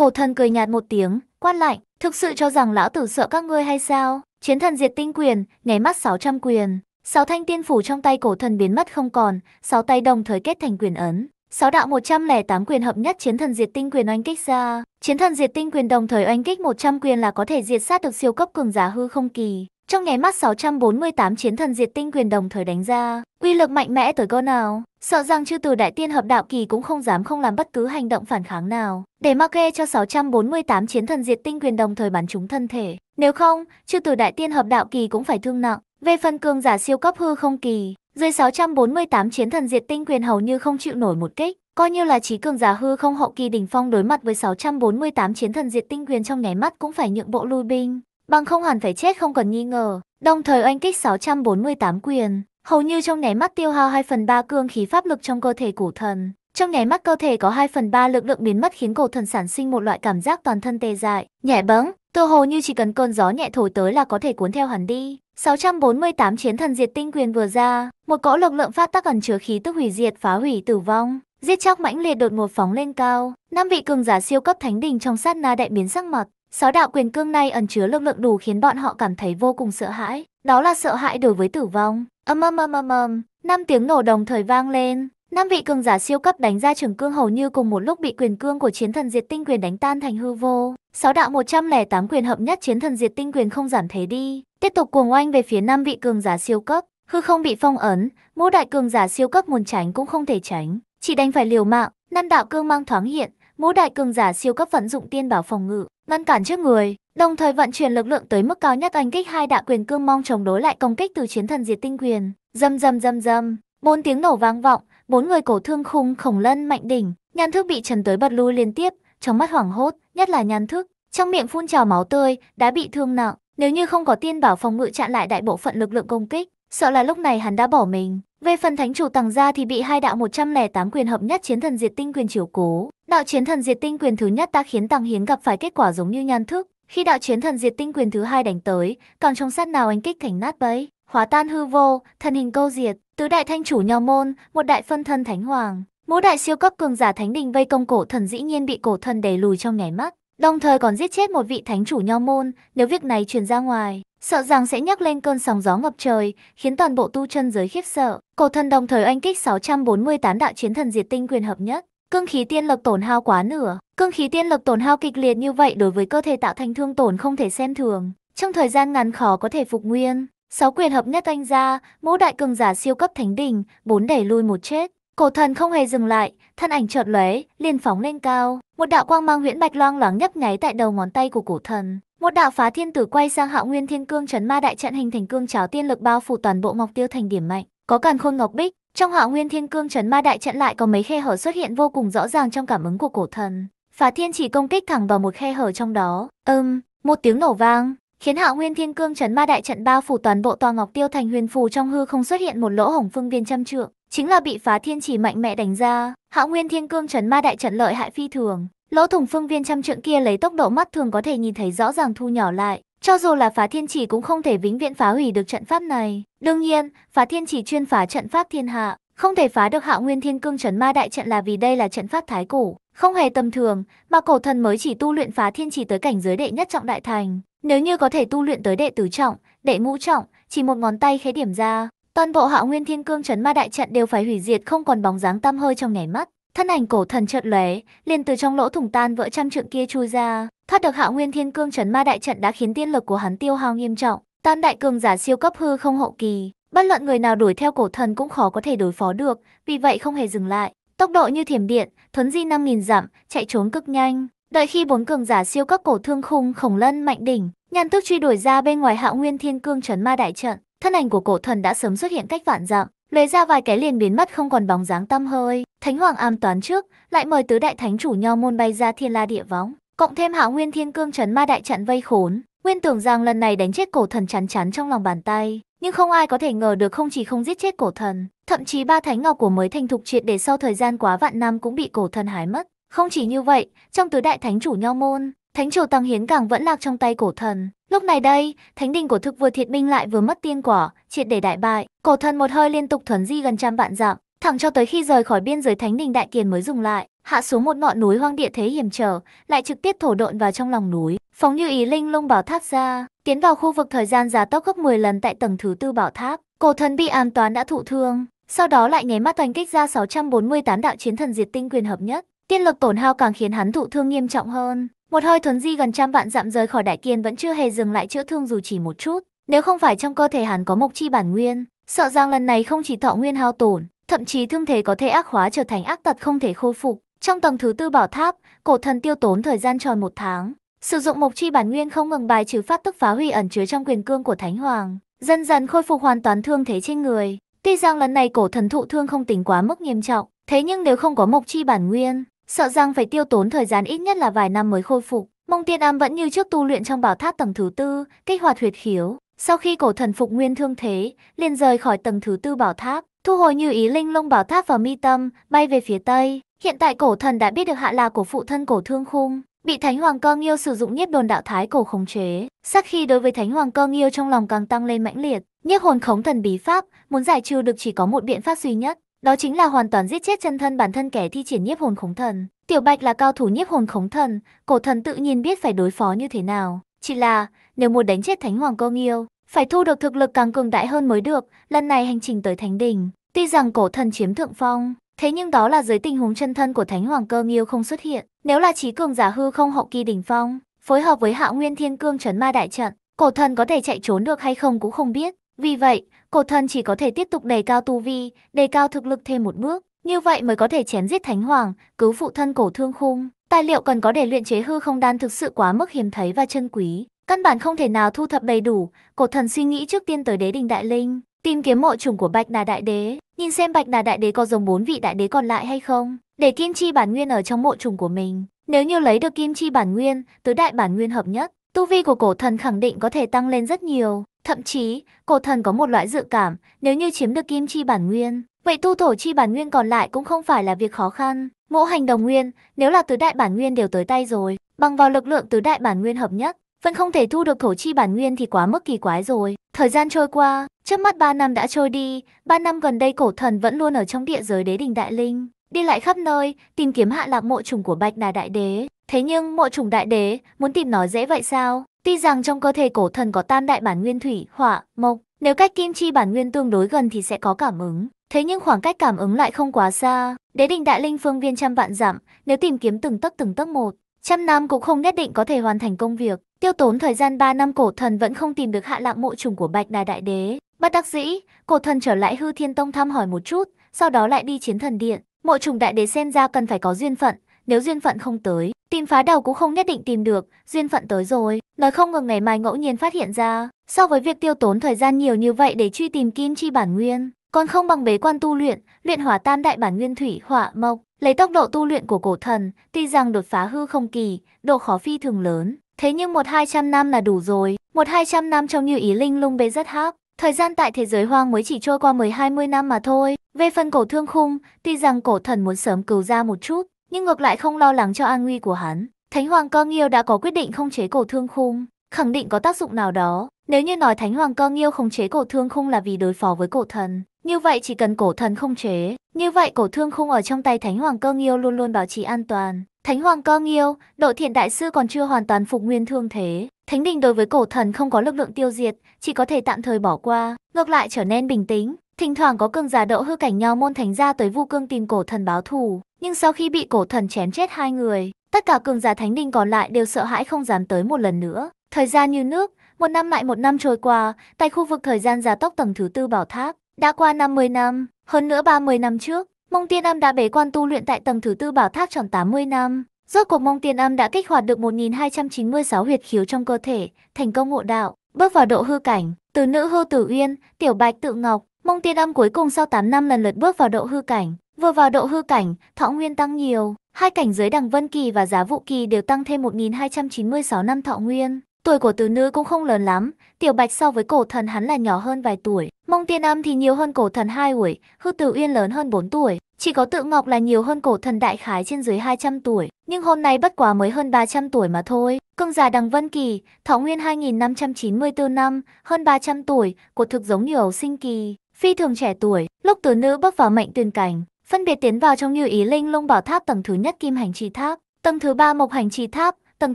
Cổ thần cười nhạt một tiếng, quát lạnh. thực sự cho rằng lão tử sợ các ngươi hay sao? Chiến thần diệt tinh quyền, nháy mắt 600 quyền. Sáu thanh tiên phủ trong tay cổ thần biến mất không còn, sáu tay đồng thời kết thành quyền ấn. Sáu đạo 108 quyền hợp nhất chiến thần diệt tinh quyền oanh kích ra. Chiến thần diệt tinh quyền đồng thời oanh kích 100 quyền là có thể diệt sát được siêu cấp cường giả hư không kỳ. Trong nháy mắt 648 chiến thần diệt tinh quyền đồng thời đánh ra, uy lực mạnh mẽ tới cô nào. Sợ rằng chư từ đại tiên hợp đạo kỳ cũng không dám không làm bất cứ hành động phản kháng nào, để mặc kê cho 648 chiến thần diệt tinh quyền đồng thời bắn chúng thân thể. Nếu không, chư từ đại tiên hợp đạo kỳ cũng phải thương nặng. Về phần cường giả siêu cấp hư không kỳ, dưới 648 chiến thần diệt tinh quyền hầu như không chịu nổi một kích, coi như là trí cường giả hư không hậu kỳ đỉnh phong đối mặt với 648 chiến thần diệt tinh quyền trong nháy mắt cũng phải nhượng bộ lui binh bằng không hẳn phải chết không cần nghi ngờ, đồng thời oanh kích 648 quyền, hầu như trong nháy mắt tiêu hao 2 phần 3 cương khí pháp lực trong cơ thể cổ thần. Trong nháy mắt cơ thể có 2 phần 3 lực lượng biến mất khiến cổ thần sản sinh một loại cảm giác toàn thân tê dại, nhẹ bẫng, Tự hồ như chỉ cần cơn gió nhẹ thổi tới là có thể cuốn theo hắn đi. 648 chiến thần diệt tinh quyền vừa ra, một cỗ lực lượng phát tác ẩn chứa khí tức hủy diệt phá hủy tử vong, giết chóc mãnh liệt đột ngột phóng lên cao. Năm vị cường giả siêu cấp thánh đình trong sát na đại biến sắc mặt, Sáu đạo quyền cương này ẩn chứa lực lượng đủ khiến bọn họ cảm thấy vô cùng sợ hãi. Đó là sợ hãi đối với tử vong. Âm âm âm âm âm, năm tiếng nổ đồng thời vang lên. Năm vị cường giả siêu cấp đánh ra trường cương hầu như cùng một lúc bị quyền cương của chiến thần diệt tinh quyền đánh tan thành hư vô. Sáu đạo 108 quyền hợp nhất chiến thần diệt tinh quyền không giảm thế đi. Tiếp tục cuồng oanh về phía năm vị cường giả siêu cấp. Hư không bị phong ấn, mũ đại cường giả siêu cấp muốn tránh cũng không thể tránh. Chỉ đánh phải liều mạng, năm đạo cương mang thoáng hiện, mũ đại cường giả siêu cấp vận dụng tiên bảo phòng ngự ngăn cản trước người, đồng thời vận chuyển lực lượng tới mức cao nhất oanh kích hai đạ quyền cương mong chống đối lại công kích từ chiến thần diệt tinh quyền. Dầm dầm dầm dầm, bốn tiếng nổ vang vọng, bốn người cổ thương khung khổng lân mạnh đỉnh, nhan thức bị trần tới bật lui liên tiếp, trong mắt hoảng hốt, nhất là nhan thức, trong miệng phun trào máu tươi, đã bị thương nặng, nếu như không có tiên bảo phòng ngự chặn lại đại bộ phận lực lượng công kích, sợ là lúc này hắn đã bỏ mình. Về phần thánh chủ tàng gia thì bị hai đạo 108 quyền hợp nhất chiến thần diệt tinh quyền chiếu cố. Đạo chiến thần diệt tinh quyền thứ nhất đã khiến tàng hiến gặp phải kết quả giống như nhan thức. Khi đạo chiến thần diệt tinh quyền thứ hai đánh tới, còn trong sát nào anh kích thành nát bấy. Hóa tan hư vô, thần hình câu diệt, tứ đại thanh chủ nho môn, một đại phân thân thánh hoàng. Mỗi đại siêu cấp cường giả thánh đình vây công cổ thần dĩ nhiên bị cổ thần đẩy lùi trong nháy mắt. Đồng thời còn giết chết một vị thánh chủ nho môn, nếu việc này truyền ra ngoài, sợ rằng sẽ nhắc lên cơn sóng gió ngập trời, khiến toàn bộ tu chân giới khiếp sợ. Cổ thần đồng thời oanh kích 648 đạo chiến thần diệt tinh quyền hợp nhất, cương khí tiên lực tổn hao quá nửa. Cương khí tiên lực tổn hao kịch liệt như vậy đối với cơ thể tạo thành thương tổn không thể xem thường, trong thời gian ngắn khó có thể phục nguyên. Sáu quyền hợp nhất anh ra, mũ đại cường giả siêu cấp thánh đỉnh, bốn đẩy lui một chết. Cổ thần không hề dừng lại, thân ảnh chợt lóe, liền phóng lên cao, một đạo quang mang huyễn bạch loang loáng nhấp nháy tại đầu ngón tay của cổ thần. Một đạo phá thiên tử quay sang Hạo Nguyên Thiên Cương chấn ma đại trận hình thành cương cháo tiên lực bao phủ toàn bộ Ngọc Tiêu thành điểm mạnh, có càn khôn ngọc bích, trong Hạo Nguyên Thiên Cương chấn ma đại trận lại có mấy khe hở xuất hiện vô cùng rõ ràng trong cảm ứng của cổ thần. Phá thiên chỉ công kích thẳng vào một khe hở trong đó, ầm, một tiếng nổ vang, khiến Hạo Nguyên Thiên Cương chấn ma đại trận bao phủ toàn bộ tòa Ngọc Tiêu thành huyền phù trong hư không xuất hiện một lỗ hổng phương viên trăm trượng, chính là bị phá thiên chỉ mạnh mẽ đánh ra. Hạo Nguyên Thiên Cương trấn ma đại trận lợi hại phi thường, lỗ thủng phương viên trăm trượng kia lấy tốc độ mắt thường có thể nhìn thấy rõ ràng thu nhỏ lại, cho dù là phá thiên chỉ cũng không thể vĩnh viễn phá hủy được trận pháp này. Đương nhiên, phá thiên chỉ chuyên phá trận pháp thiên hạ, không thể phá được Hạo Nguyên Thiên Cương trấn ma đại trận là vì đây là trận pháp thái cổ, không hề tầm thường, mà cổ thần mới chỉ tu luyện phá thiên chỉ tới cảnh giới đệ nhất trọng đại thành, nếu như có thể tu luyện tới đệ tứ trọng, đệ ngũ trọng, chỉ một ngón tay khẽ điểm ra, Toàn bộ Hạo Nguyên Thiên Cương trấn ma đại trận đều phải hủy diệt không còn bóng dáng tăm hơi trong nháy mắt. Thân ảnh cổ thần chợt lóe, liền từ trong lỗ thủng tan vỡ trăm trượng kia chui ra, thoát được Hạo Nguyên Thiên Cương trấn ma đại trận đã khiến tiên lực của hắn tiêu hao nghiêm trọng. Tam đại cường giả siêu cấp hư không hậu kỳ, bất luận người nào đuổi theo cổ thần cũng khó có thể đối phó được, vì vậy không hề dừng lại, tốc độ như thiểm điện, thuấn di năm nghìn dặm, chạy trốn cực nhanh. Đợi khi bốn cường giả siêu cấp cổ thương khung khổng lân mạnh đỉnh, nhàn thức truy đuổi ra bên ngoài Hạo Nguyên Thiên Cương trấn ma đại trận, thân ảnh của cổ thần đã sớm xuất hiện cách vạn dặm, lấy ra vài cái liền biến mất không còn bóng dáng tâm hơi. Thánh hoàng am toán trước, lại mời tứ đại thánh chủ nho môn bay ra thiên la địa võng, cộng thêm hạ nguyên thiên cương trấn ma đại trận vây khốn. Nguyên tưởng rằng lần này đánh chết cổ thần chắn chắn trong lòng bàn tay, nhưng không ai có thể ngờ được không chỉ không giết chết cổ thần, thậm chí ba thánh ngọc của mới thành thục triệt để sau thời gian quá vạn năm cũng bị cổ thần hái mất. Không chỉ như vậy, trong tứ đại thánh chủ nho môn, thánh chủ tăng hiến càng vẫn lạc trong tay cổ thần, Lúc này đây, thánh đình của thực vừa thiệt minh lại vừa mất tiên quả, triệt để đại bại. Cổ thần một hơi liên tục thuần di gần trăm vạn dặm, thẳng cho tới khi rời khỏi biên giới thánh đình đại kiền mới dừng lại, hạ xuống một ngọn núi hoang địa thế hiểm trở, lại trực tiếp thổ độn vào trong lòng núi, phóng như ý linh lung bảo tháp ra, tiến vào khu vực thời gian giá tốc gấp 10 lần tại tầng thứ tư bảo tháp. Cổ thần bị an toán đã thụ thương, sau đó lại nháy mắt oanh kích ra 648 đạo chiến thần diệt tinh quyền hợp nhất. Tiên lực tổn hao càng khiến hắn thụ thương nghiêm trọng hơn. Một hơi thuấn di gần trăm vạn dặm rời khỏi Đại Kiên vẫn chưa hề dừng lại chữa thương dù chỉ một chút. Nếu không phải trong cơ thể hắn có mộc chi bản nguyên, sợ rằng lần này không chỉ thọ nguyên hao tổn, thậm chí thương thế có thể ác hóa trở thành ác tật không thể khôi phục. Trong tầng thứ tư bảo tháp, cổ thần tiêu tốn thời gian tròn một tháng, sử dụng mộc chi bản nguyên không ngừng bài trừ phát tức phá hủy ẩn chứa trong quyền cương của Thánh Hoàng, dần dần khôi phục hoàn toàn thương thế trên người. Tuy rằng lần này cổ thần thụ thương không tính quá mức nghiêm trọng, thế nhưng nếu không có mộc chi bản nguyên, sợ rằng phải tiêu tốn thời gian ít nhất là vài năm mới khôi phục. Mông Tiên Am vẫn như trước tu luyện trong bảo tháp tầng thứ tư, kích hoạt huyệt khiếu. Sau khi cổ thần phục nguyên thương thế, liền rời khỏi tầng thứ tư bảo tháp, thu hồi như ý linh lông bảo tháp vào mi tâm, bay về phía tây. Hiện tại cổ thần đã biết được hạ là của phụ thân cổ thương khung, bị thánh hoàng cơ nghiêu sử dụng nhiếp đồn đạo thái cổ khống chế. Sắc khi đối với thánh hoàng cơ nghiêu trong lòng càng tăng lên mãnh liệt, nhiếp hồn khống thần bí pháp muốn giải trừ được chỉ có một biện pháp duy nhất, đó chính là hoàn toàn giết chết chân thân bản thân kẻ thi triển nhiếp hồn khống thần. Tiểu Bạch là cao thủ nhiếp hồn khống thần, cổ thần tự nhiên biết phải đối phó như thế nào. Chỉ là, nếu muốn đánh chết Thánh Hoàng Cơ Nghiêu, phải thu được thực lực càng cường đại hơn mới được, lần này hành trình tới Thánh Đình. Tuy rằng cổ thần chiếm thượng phong, thế nhưng đó là dưới tình huống chân thân của Thánh Hoàng Cơ Nghiêu không xuất hiện. Nếu là trí cường giả hư không hậu kỳ đỉnh phong, phối hợp với hạ nguyên thiên cương trấn ma đại trận, cổ thần có thể chạy trốn được hay không cũng không biết. Vì vậy, cổ thần chỉ có thể tiếp tục đề cao tu vi, đề cao thực lực thêm một bước. Như vậy mới có thể chém giết Thánh Hoàng, cứu phụ thân cổ thương khung. Tài liệu cần có để luyện chế hư không đan thực sự quá mức hiếm thấy và chân quý. Căn bản không thể nào thu thập đầy đủ, cổ thần suy nghĩ trước tiên tới đế đình Đại Linh, tìm kiếm mộ trùng của Bạch Đà Đại Đế, nhìn xem Bạch Đà Đại Đế có giống bốn vị đại đế còn lại hay không, để kim chi bản nguyên ở trong mộ trùng của mình. Nếu như lấy được kim chi bản nguyên, tứ đại bản nguyên hợp nhất, tu vi của cổ thần khẳng định có thể tăng lên rất nhiều. Thậm chí, cổ thần có một loại dự cảm, nếu như chiếm được kim chi bản nguyên, vậy tu thổ chi bản nguyên còn lại cũng không phải là việc khó khăn. Ngũ hành đồng nguyên, nếu là tứ đại bản nguyên đều tới tay rồi, bằng vào lực lượng tứ đại bản nguyên hợp nhất, vẫn không thể thu được thổ chi bản nguyên thì quá mức kỳ quái rồi. Thời gian trôi qua, trước mắt 3 năm đã trôi đi, 3 năm gần đây cổ thần vẫn luôn ở trong địa giới đế đình đại linh, đi lại khắp nơi, tìm kiếm hạ lạc mộ trùng của Bạch Đà Đại Đế. Thế nhưng mộ trùng đại đế, muốn tìm nó dễ vậy sao? Tuy rằng trong cơ thể cổ thần có tam đại bản nguyên thủy, hỏa, mộc, nếu cách kim chi bản nguyên tương đối gần thì sẽ có cảm ứng. Thế nhưng khoảng cách cảm ứng lại không quá xa. Đế đình đại linh phương viên trăm vạn dặm, nếu tìm kiếm từng tấc từng tấc một, trăm năm cũng không nhất định có thể hoàn thành công việc. Tiêu tốn thời gian 3 năm cổ thần vẫn không tìm được hạ lạng mộ trùng của Bạch Đà Đại Đế. Bất đắc dĩ, cổ thần trở lại hư thiên tông thăm hỏi một chút, sau đó lại đi chiến thần điện. Mộ trùng đại đế xem ra cần phải có duyên phận, nếu duyên phận không tới, tìm phá đầu cũng không nhất định tìm được, duyên phận tới rồi, nói không ngừng ngày mai ngẫu nhiên phát hiện ra, so với việc tiêu tốn thời gian nhiều như vậy để truy tìm kim chi bản nguyên, còn không bằng bế quan tu luyện, luyện hỏa tam đại bản nguyên thủy, hỏa, mộc, lấy tốc độ tu luyện của cổ thần, tuy rằng đột phá hư không kỳ, độ khó phi thường lớn, thế nhưng một hai trăm năm là đủ rồi, một hai trăm năm trong như ý linh lung bế rất hắc. Thời gian tại thế giới hoang mới chỉ trôi qua mười hai mươi năm mà thôi. Về phần cổ thương khung, tuy rằng cổ thần muốn sớm cứu ra một chút, nhưng ngược lại không lo lắng cho an nguy của hắn. Thánh Hoàng Cơ Nghiêu đã có quyết định không chế cổ thương khung, khẳng định có tác dụng nào đó. Nếu như nói Thánh Hoàng Cơ Nghiêu không chế cổ thương khung là vì đối phó với cổ thần, như vậy chỉ cần cổ thần không chế, như vậy cổ thương khung ở trong tay Thánh Hoàng Cơ Nghiêu luôn luôn bảo trì an toàn. Thánh Hoàng Cơ Nghiêu, độ thiện đại sư còn chưa hoàn toàn phục nguyên thương thế, Thánh đình đối với cổ thần không có lực lượng tiêu diệt, chỉ có thể tạm thời bỏ qua, ngược lại trở nên bình tĩnh. Thỉnh thoảng có cường giả độ hư cảnh nhau môn thánh gia tới vu cương tìm cổ thần báo thù, nhưng sau khi bị cổ thần chém chết hai người, tất cả cường giả thánh đình còn lại đều sợ hãi không dám tới một lần nữa. Thời gian như nước, một năm lại một năm trôi qua, tại khu vực thời gian gia tốc tầng thứ tư bảo tháp, đã qua 50 năm, hơn nữa 30 năm trước, Mông Tiên Âm đã bế quan tu luyện tại tầng thứ tư bảo tháp tròn 80 năm. Rốt cuộc Mông Tiên Âm đã kích hoạt được 1296 huyệt khiếu trong cơ thể, thành công ngộ đạo, bước vào độ hư cảnh. Từ nữ hư tử uyên, tiểu bạch tự ngọc, Mông Tiên Âm cuối cùng sau 8 năm lần lượt bước vào độ hư cảnh, Vừa vào độ hư cảnh, thọ nguyên tăng nhiều, hai cảnh giới đằng Vân Kỳ và Giá Vũ Kỳ đều tăng thêm 1296 năm thọ nguyên. Tuổi của Từ Nữ cũng không lớn lắm, Tiểu Bạch so với cổ thần hắn là nhỏ hơn vài tuổi, Mông Tiên Âm thì nhiều hơn cổ thần 2 tuổi, Hư Tử Uyên lớn hơn 4 tuổi, chỉ có Tự Ngọc là nhiều hơn cổ thần đại khái trên dưới 200 tuổi, nhưng hôm nay bất quá mới hơn 300 tuổi mà thôi. Cương già Đằng Vân Kỳ, thọ nguyên 2594 năm, hơn 300 tuổi, cuộc thực giống như ấu sinh kỳ, phi thường trẻ tuổi, lúc Từ Nữ bước vào mệnh tuyên cảnh, phân biệt tiến vào trong như ý linh lung bảo tháp tầng thứ nhất kim hành chi tháp, tầng thứ ba mộc hành chi tháp, tầng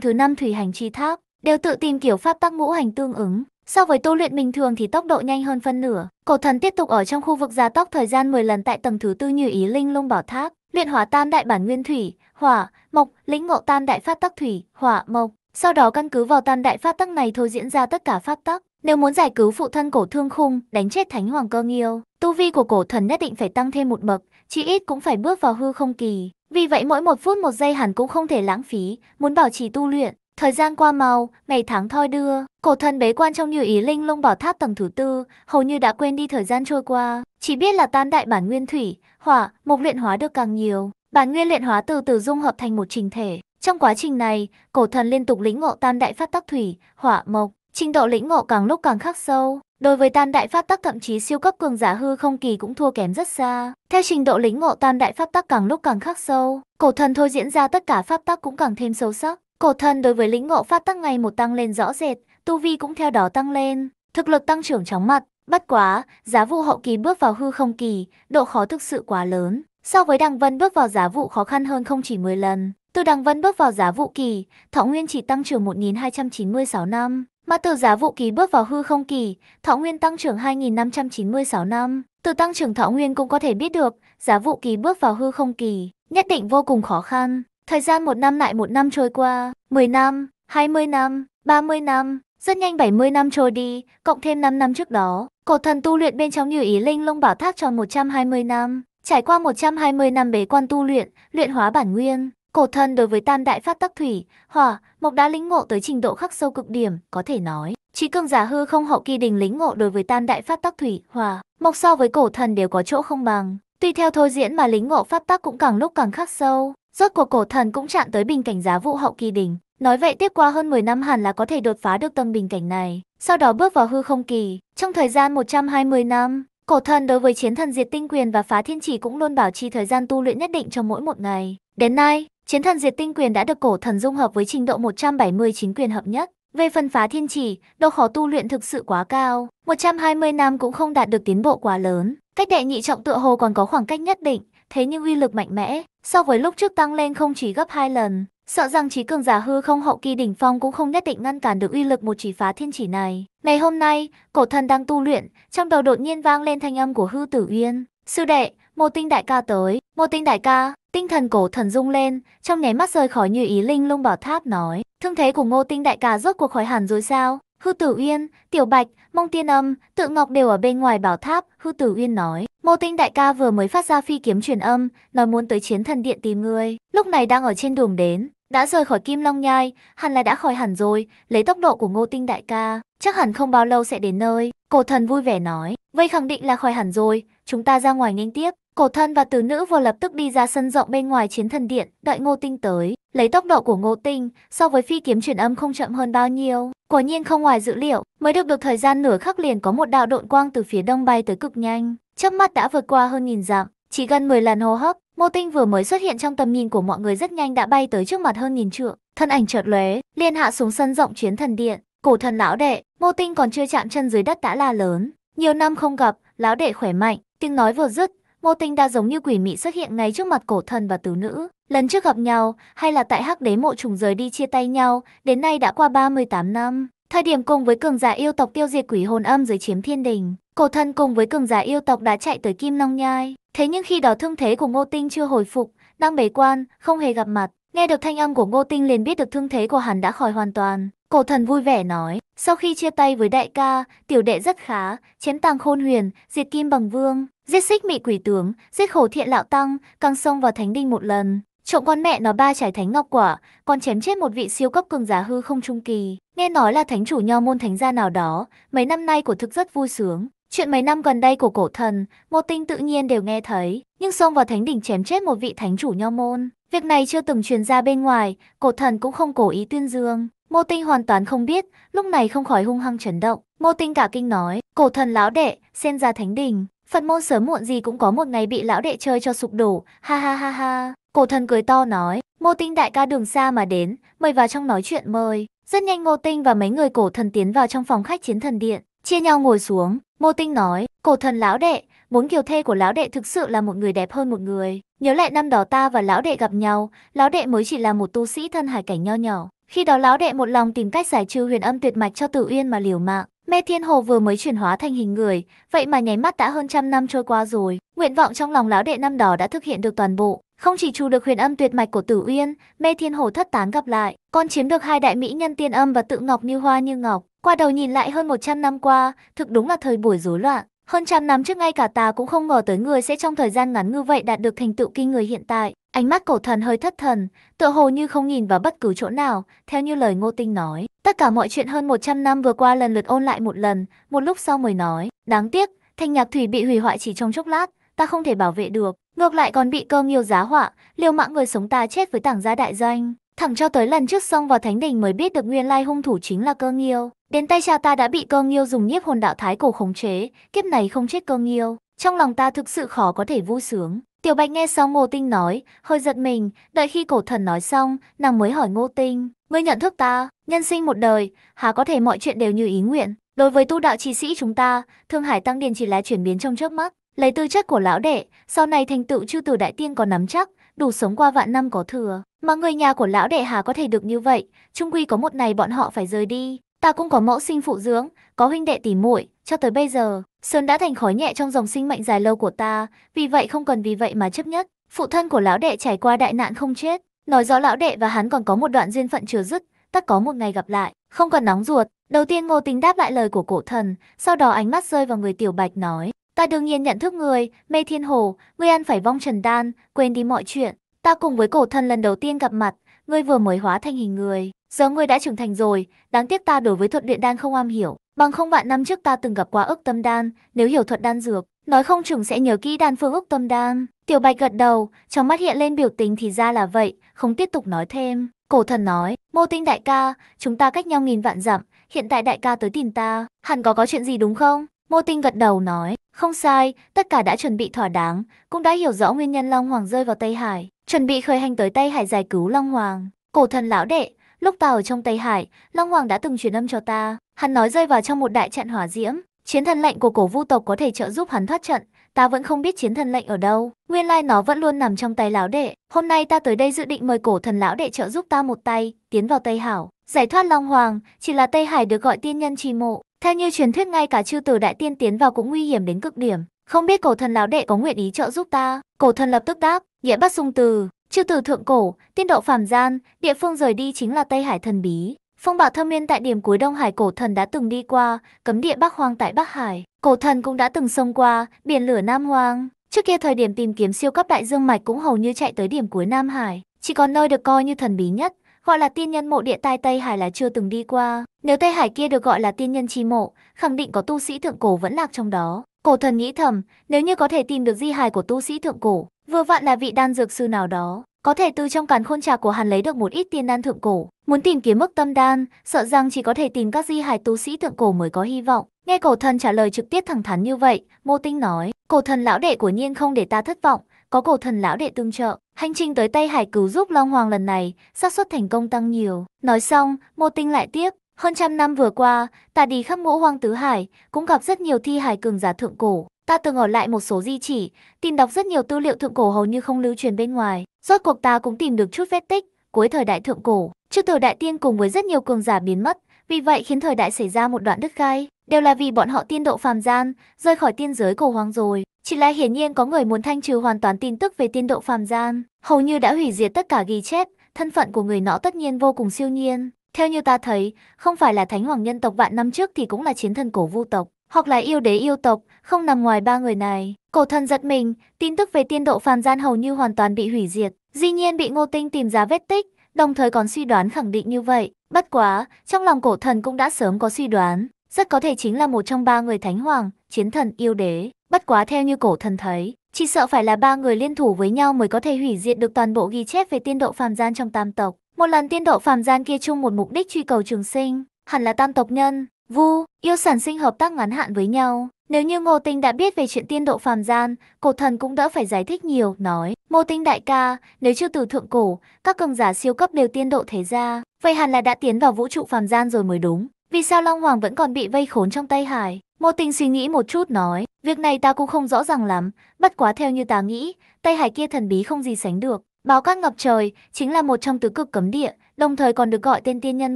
thứ năm thủy hành chi tháp, đều tự tìm kiểu pháp tắc ngũ hành tương ứng. So với tu luyện bình thường thì tốc độ nhanh hơn phân nửa. Cổ thần tiếp tục ở trong khu vực gia tốc thời gian 10 lần tại tầng thứ tư như ý linh lung bảo tháp, luyện hóa tam đại bản nguyên thủy, hỏa, mộc, lĩnh ngộ tam đại pháp tắc thủy, hỏa, mộc. Sau đó căn cứ vào tam đại pháp tắc này thôi diễn ra tất cả pháp tắc. Nếu muốn giải cứu phụ thân cổ thương khung, đánh chết thánh hoàng cơ nghiêu, tu vi của cổ thần nhất định phải tăng thêm một bậc, chí ít cũng phải bước vào hư không kỳ. Vì vậy mỗi một phút một giây hẳn cũng không thể lãng phí, muốn bảo trì tu luyện. Thời gian qua mau, ngày tháng thoi đưa, cổ thần bế quan trong như ý linh lung bảo tháp tầng thứ tư, hầu như đã quên đi thời gian trôi qua, chỉ biết là tam đại bản nguyên thủy, hỏa, mục luyện hóa được càng nhiều, bản nguyên luyện hóa từ từ dung hợp thành một trình thể. Trong quá trình này, cổ thần liên tục lĩnh ngộ tam đại phát tắc thủy, hỏa, mộc, trình độ lĩnh ngộ càng lúc càng khắc sâu, Đối với tam đại pháp tắc thậm chí siêu cấp cường giả hư không kỳ cũng thua kém rất xa. Theo trình độ lĩnh ngộ tam đại pháp tắc càng lúc càng khắc sâu, cổ thần thôi diễn ra tất cả pháp tắc cũng càng thêm sâu sắc. Cổ thần đối với lĩnh ngộ pháp tắc ngày một tăng lên rõ rệt, tu vi cũng theo đó tăng lên, thực lực tăng trưởng chóng mặt. Bất quá, giá vụ hậu kỳ bước vào hư không kỳ, độ khó thực sự quá lớn. So với Đằng Vân bước vào giá vụ khó khăn hơn không chỉ 10 lần. Từ Đằng Vân bước vào giá vụ kỳ, Thọ Nguyên chỉ tăng trưởng 1296 năm, mà từ giá vụ ký bước vào hư không kỳ, thọ nguyên tăng trưởng 2596 năm. Từ tăng trưởng thọ nguyên cũng có thể biết được, giá vụ ký bước vào hư không kỳ, nhất định vô cùng khó khăn. Thời gian một năm lại một năm trôi qua, 10 năm, 20 năm, 30 năm, rất nhanh 70 năm trôi đi, cộng thêm 5 năm trước đó, cổ thần tu luyện bên trong như ý linh lông bảo thác tròn 120 năm. Trải qua 120 năm bế quan tu luyện, luyện hóa bản nguyên, Cổ thần đối với tam đại pháp tắc thủy, hỏa, mộc đã lĩnh ngộ tới trình độ khắc sâu cực điểm, có thể nói. Trí cường giả hư không hậu kỳ đình lĩnh ngộ đối với tam đại pháp tắc thủy, hỏa, mộc so với cổ thần đều có chỗ không bằng. Tuy theo thôi diễn mà lính ngộ pháp tắc cũng càng lúc càng khắc sâu, rốt của cổ thần cũng chạm tới bình cảnh giá vụ hậu kỳ đỉnh. Nói vậy tiếp qua hơn 10 năm hẳn là có thể đột phá được tâm bình cảnh này, sau đó bước vào hư không kỳ. Trong thời gian 120 năm, cổ thần đối với chiến thần diệt tinh quyền và phá thiên chỉ cũng luôn bảo trì thời gian tu luyện nhất định cho mỗi một ngày. Đến nay, Chiến thần diệt tinh quyền đã được cổ thần dung hợp với trình độ 179 quyền hợp nhất. Về phân phá thiên chỉ, độ khó tu luyện thực sự quá cao, 120 năm cũng không đạt được tiến bộ quá lớn. Cách đệ nhị trọng tựa hồ còn có khoảng cách nhất định, thế nhưng uy lực mạnh mẽ, so với lúc trước tăng lên không chỉ gấp 2 lần. Sợ rằng trí cường giả hư không hậu kỳ đỉnh phong cũng không nhất định ngăn cản được uy lực một chỉ phá thiên chỉ này. Ngày hôm nay, cổ thần đang tu luyện, trong đầu đột nhiên vang lên thanh âm của hư tử uyên. Sư đệ, Mộ tinh đại ca tới, mộ tinh đại ca, tinh thần cổ thần rung lên, trong nháy mắt rời khỏi như ý linh lung bảo tháp nói, thương thế của ngô tinh đại ca rốt cuộc khỏi hẳn rồi sao? Hư tử uyên, tiểu bạch, mông tiên âm, tự ngọc đều ở bên ngoài bảo tháp, hư tử uyên nói, Mô tinh đại ca vừa mới phát ra phi kiếm truyền âm, nói muốn tới chiến thần điện tìm ngươi, lúc này đang ở trên đường đến, đã rời khỏi Kim Long Nhai, hẳn là đã khỏi hẳn rồi, lấy tốc độ của Ngô Tinh đại ca, chắc hẳn không bao lâu sẽ đến nơi. Cổ thần vui vẻ nói, vây khẳng định là khỏi hẳn rồi, chúng ta ra ngoài nghênh tiếp. Cổ thân và tứ nữ vừa lập tức đi ra sân rộng bên ngoài chiến thần điện, đợi Ngô Tinh tới. Lấy tốc độ của Ngô Tinh, so với phi kiếm truyền âm không chậm hơn bao nhiêu. Quả nhiên không ngoài dữ liệu, mới được được thời gian nửa khắc liền có một đạo độn quang từ phía đông bay tới cực nhanh. Chớp mắt đã vượt qua hơn nghìn dặm, chỉ gần 10 lần hô hấp, Ngô Tinh vừa mới xuất hiện trong tầm nhìn của mọi người rất nhanh đã bay tới trước mặt hơn nghìn trượng. Thân ảnh chợt lóe, liền hạ xuống sân rộng chiến thần điện. Cổ thần lão đệ, Ngô Tinh còn chưa chạm chân dưới đất đã la lớn. Nhiều năm không gặp, lão đệ khỏe mạnh. Tiếng nói vừa dứt, Ngô Tinh đa giống như quỷ mị xuất hiện ngay trước mặt cổ thần và tứ nữ. Lần trước gặp nhau, hay là tại hắc đế mộ trùng rời đi chia tay nhau, đến nay đã qua 38 năm. Thời điểm cùng với cường giả yêu tộc tiêu diệt quỷ hồn âm dưới chiếm thiên đình, cổ thần cùng với cường giả yêu tộc đã chạy tới Kim Long Nhai. Thế nhưng khi đó thương thế của Ngô Tinh chưa hồi phục, đang bế quan, không hề gặp mặt. Nghe được thanh âm của Ngô Tinh liền biết được thương thế của hắn đã khỏi hoàn toàn. Cổ thần vui vẻ nói, sau khi chia tay với đại ca, tiểu đệ rất khá, chém tàng khôn huyền, diệt kim bằng vương, Giết xích mị quỷ tướng, giết khổ thiện lão tăng, căng sông vào thánh đinh một lần. Trộm con mẹ nó ba trải thánh ngọc quả, còn chém chết một vị siêu cấp cường giả hư không trung kỳ. Nghe nói là thánh chủ nho môn thánh gia nào đó, mấy năm nay của thực rất vui sướng. Chuyện mấy năm gần đây của cổ thần, mô Tinh tự nhiên đều nghe thấy, nhưng xông vào thánh đỉnh chém chết một vị thánh chủ nho môn. Việc này chưa từng truyền ra bên ngoài, cổ thần cũng không cố ý tuyên dương. Mô Tinh hoàn toàn không biết, lúc này không khỏi hung hăng chấn động. Mô Tinh cả kinh nói, cổ thần lão đệ, xen ra thánh đình, Phật môn sớm muộn gì cũng có một ngày bị lão đệ chơi cho sụp đổ, ha ha ha ha. Cổ thần cười to nói, Mô tinh đại ca đường xa mà đến, mời vào trong nói chuyện mời. Rất nhanh ngô tinh và mấy người cổ thần tiến vào trong phòng khách chiến thần điện, chia nhau ngồi xuống. Mô tinh nói, cổ thần lão đệ, bốn kiều thê của lão đệ thực sự là một người đẹp hơn một người. Nhớ lại năm đó ta và lão đệ gặp nhau, lão đệ mới chỉ là một tu sĩ thân hải cảnh nho nhỏ. Khi đó lão đệ một lòng tìm cách giải trừ huyền âm tuyệt mạch cho tử uyên mà liều mạng, Mê Thiên Hồ vừa mới chuyển hóa thành hình người, vậy mà nháy mắt đã hơn trăm năm trôi qua rồi. Nguyện vọng trong lòng lão đệ năm đó đã thực hiện được toàn bộ. Không chỉ trù được huyền âm tuyệt mạch của Tử Uyên, Mê Thiên Hồ thất tán gặp lại, còn chiếm được hai đại mỹ nhân tiên âm và tự ngọc như hoa như ngọc. Qua đầu nhìn lại hơn 100 năm qua, thực đúng là thời buổi rối loạn. Hơn trăm năm trước ngay cả ta cũng không ngờ tới người sẽ trong thời gian ngắn như vậy đạt được thành tựu kinh người hiện tại. Ánh mắt cổ thần hơi thất thần, tựa hồ như không nhìn vào bất cứ chỗ nào, theo như lời Ngô Tinh nói. Tất cả mọi chuyện hơn 100 năm vừa qua lần lượt ôn lại một lần, một lúc sau mới nói. Đáng tiếc, thanh nhạc thủy bị hủy hoại chỉ trong chốc lát, ta không thể bảo vệ được. Ngược lại còn bị cơ nghiêu giá họa, liều mạng người sống ta chết với tảng gia đại doanh. Thẳng cho tới lần trước xông vào thánh đình mới biết được nguyên lai hung thủ chính là cơ nghiêu. Đến tay cha ta đã bị cơ nghiêu dùng nhiếp hồn đạo thái cổ khống chế, kiếp này không chết cơ nghiêu. Trong lòng ta thực sự khó có thể vui sướng. Tiểu Bạch nghe xong Ngô Tinh nói, hơi giật mình, đợi khi cổ thần nói xong, nàng mới hỏi Ngô Tinh, ngươi nhận thức ta, nhân sinh một đời, há có thể mọi chuyện đều như ý nguyện. Đối với tu đạo chi sĩ chúng ta, Thương Hải Tăng Điền chỉ là chuyển biến trong trước mắt, lấy tư chất của lão đệ, sau này thành tựu chư tử đại tiên có nắm chắc, đủ sống qua vạn năm có thừa. Mà người nhà của lão đệ hà có thể được như vậy, chung quy có một ngày bọn họ phải rời đi. Ta cũng có mẫu sinh phụ dưỡng, có huynh đệ tỉ muội, cho tới bây giờ, sớm đã thành khói nhẹ trong dòng sinh mệnh dài lâu của ta, vì vậy không cần vì vậy mà chấp nhất. Phụ thân của lão đệ trải qua đại nạn không chết, nói rõ lão đệ và hắn còn có một đoạn duyên phận chưa dứt, tất có một ngày gặp lại, không cần nóng ruột. Đầu tiên Ngô Tính đáp lại lời của cổ thần, sau đó ánh mắt rơi vào người Tiểu Bạch nói, ta đương nhiên nhận thức người, mê thiên hồ, ngươi ăn phải vong trần đan, quên đi mọi chuyện. Ta cùng với cổ thần lần đầu tiên gặp mặt, ngươi vừa mới hóa thành hình người, giờ ngươi đã trưởng thành rồi, đáng tiếc ta đối với thuật luyện đan không am hiểu, Bằng không vạn năm trước ta từng gặp qua ức tâm đan, nếu hiểu thuật đan dược, nói không chừng sẽ nhớ kỹ đan phương ức tâm đan. Tiểu Bạch gật đầu, trong mắt hiện lên biểu tình thì ra là vậy, không tiếp tục nói thêm. Cổ thần nói, mô tinh đại ca, chúng ta cách nhau nghìn vạn dặm, hiện tại đại ca tới tìm ta, hẳn có có chuyện gì đúng không? Mô tinh gật đầu nói, không sai, tất cả đã chuẩn bị thỏa đáng, cũng đã hiểu rõ nguyên nhân Long Hoàng rơi vào Tây Hải, chuẩn bị khởi hành tới Tây Hải giải cứu Long Hoàng. Cổ thần lão đệ, Lúc ta ở trong Tây Hải, Long Hoàng đã từng truyền âm cho ta. Hắn nói rơi vào trong một đại trận hỏa diễm, chiến thần lệnh của cổ vu tộc có thể trợ giúp hắn thoát trận. Ta vẫn không biết chiến thần lệnh ở đâu. Nguyên lai nó vẫn luôn nằm trong tay lão đệ. Hôm nay ta tới đây dự định mời cổ thần lão đệ trợ giúp ta một tay, tiến vào Tây Hảo. Giải thoát Long Hoàng, chỉ là Tây Hải được gọi tiên nhân trì mộ. Theo như truyền thuyết ngay cả chư tử đại tiên tiến vào cũng nguy hiểm đến cực điểm. Không biết cổ thần lão đệ có nguyện ý trợ giúp ta. Cổ thần lập tức đáp, nghĩa bắt sung từ, Chiêu từ thượng cổ, tiên độ phàm gian, địa phương rời đi chính là Tây Hải thần bí. Phong bạo thâm miên tại điểm cuối Đông Hải cổ thần đã từng đi qua, cấm địa Bắc Hoang tại Bắc Hải, cổ thần cũng đã từng xông qua, biển lửa Nam Hoang. Trước kia thời điểm tìm kiếm siêu cấp đại dương mạch cũng hầu như chạy tới điểm cuối Nam Hải, chỉ còn nơi được coi như thần bí nhất, gọi là tiên nhân mộ địa tai Tây Hải là chưa từng đi qua. Nếu Tây Hải kia được gọi là tiên nhân chi mộ, khẳng định có tu sĩ thượng cổ vẫn lạc trong đó. Cổ thần nghĩ thầm, nếu như có thể tìm được di hài của tu sĩ thượng cổ, Vừa vặn là vị đan dược sư nào đó, có thể từ trong càn khôn trà của hắn lấy được một ít tiên đan thượng cổ. Muốn tìm kiếm mức tâm đan, sợ rằng chỉ có thể tìm các di hài tu sĩ thượng cổ mới có hy vọng. Nghe cổ thần trả lời trực tiếp thẳng thắn như vậy, mô tinh nói, cổ thần lão đệ của nhiên không để ta thất vọng, có cổ thần lão đệ tương trợ. Hành trình tới Tây Hải cứu giúp Long Hoàng lần này, xác suất thành công tăng nhiều. Nói xong, mô tinh lại tiếp, hơn trăm năm vừa qua, ta đi khắp ngũ hoang tứ hải, cũng gặp rất nhiều thi hải cường giả thượng cổ. Ta từng ở lại một số di chỉ, tìm đọc rất nhiều tư liệu thượng cổ hầu như không lưu truyền bên ngoài. Rốt cuộc ta cũng tìm được chút vết tích, cuối thời đại thượng cổ, trước thời đại tiên cùng với rất nhiều cường giả biến mất, vì vậy khiến thời đại xảy ra một đoạn đứt gai, đều là vì bọn họ tiên độ phàm gian, rơi khỏi tiên giới cổ hoang rồi. Chỉ là hiển nhiên có người muốn thanh trừ hoàn toàn tin tức về tiên độ phàm gian, hầu như đã hủy diệt tất cả ghi chép, thân phận của người nọ tất nhiên vô cùng siêu nhiên. Theo như ta thấy, không phải là thánh hoàng nhân tộc vạn năm trước thì cũng là chiến thần cổ vu tộc hoặc là yêu đế yêu tộc, không nằm ngoài ba người này. Cổ thần giật mình, tin tức về tiên độ phàm gian hầu như hoàn toàn bị hủy diệt, dĩ nhiên bị Ngô Tinh tìm ra vết tích, đồng thời còn suy đoán khẳng định như vậy. Bất quá, trong lòng cổ thần cũng đã sớm có suy đoán, rất có thể chính là một trong ba người thánh hoàng, chiến thần yêu đế. Bất quá theo như cổ thần thấy, chỉ sợ phải là ba người liên thủ với nhau mới có thể hủy diệt được toàn bộ ghi chép về tiên độ phàm gian trong tam tộc. Một lần tiên độ phàm gian kia chung một mục đích truy cầu trường sinh, hẳn là tam tộc nhân, Vu, yêu sản sinh hợp tác ngắn hạn với nhau. Nếu như Ngô Tinh đã biết về chuyện tiên độ phàm gian, cổ thần cũng đỡ phải giải thích nhiều, nói. Ngô Tinh đại ca, nếu chưa từ thượng cổ, các cường giả siêu cấp đều tiên độ thế gia, vậy hẳn là đã tiến vào vũ trụ phàm gian rồi mới đúng. Vì sao Long Hoàng vẫn còn bị vây khốn trong Tây Hải? Ngô Tinh suy nghĩ một chút nói, việc này ta cũng không rõ ràng lắm, bất quá theo như ta nghĩ, Tây Hải kia thần bí không gì sánh được. Báo cát ngập trời chính là một trong tứ cực cấm địa, đồng thời còn được gọi tên tiên nhân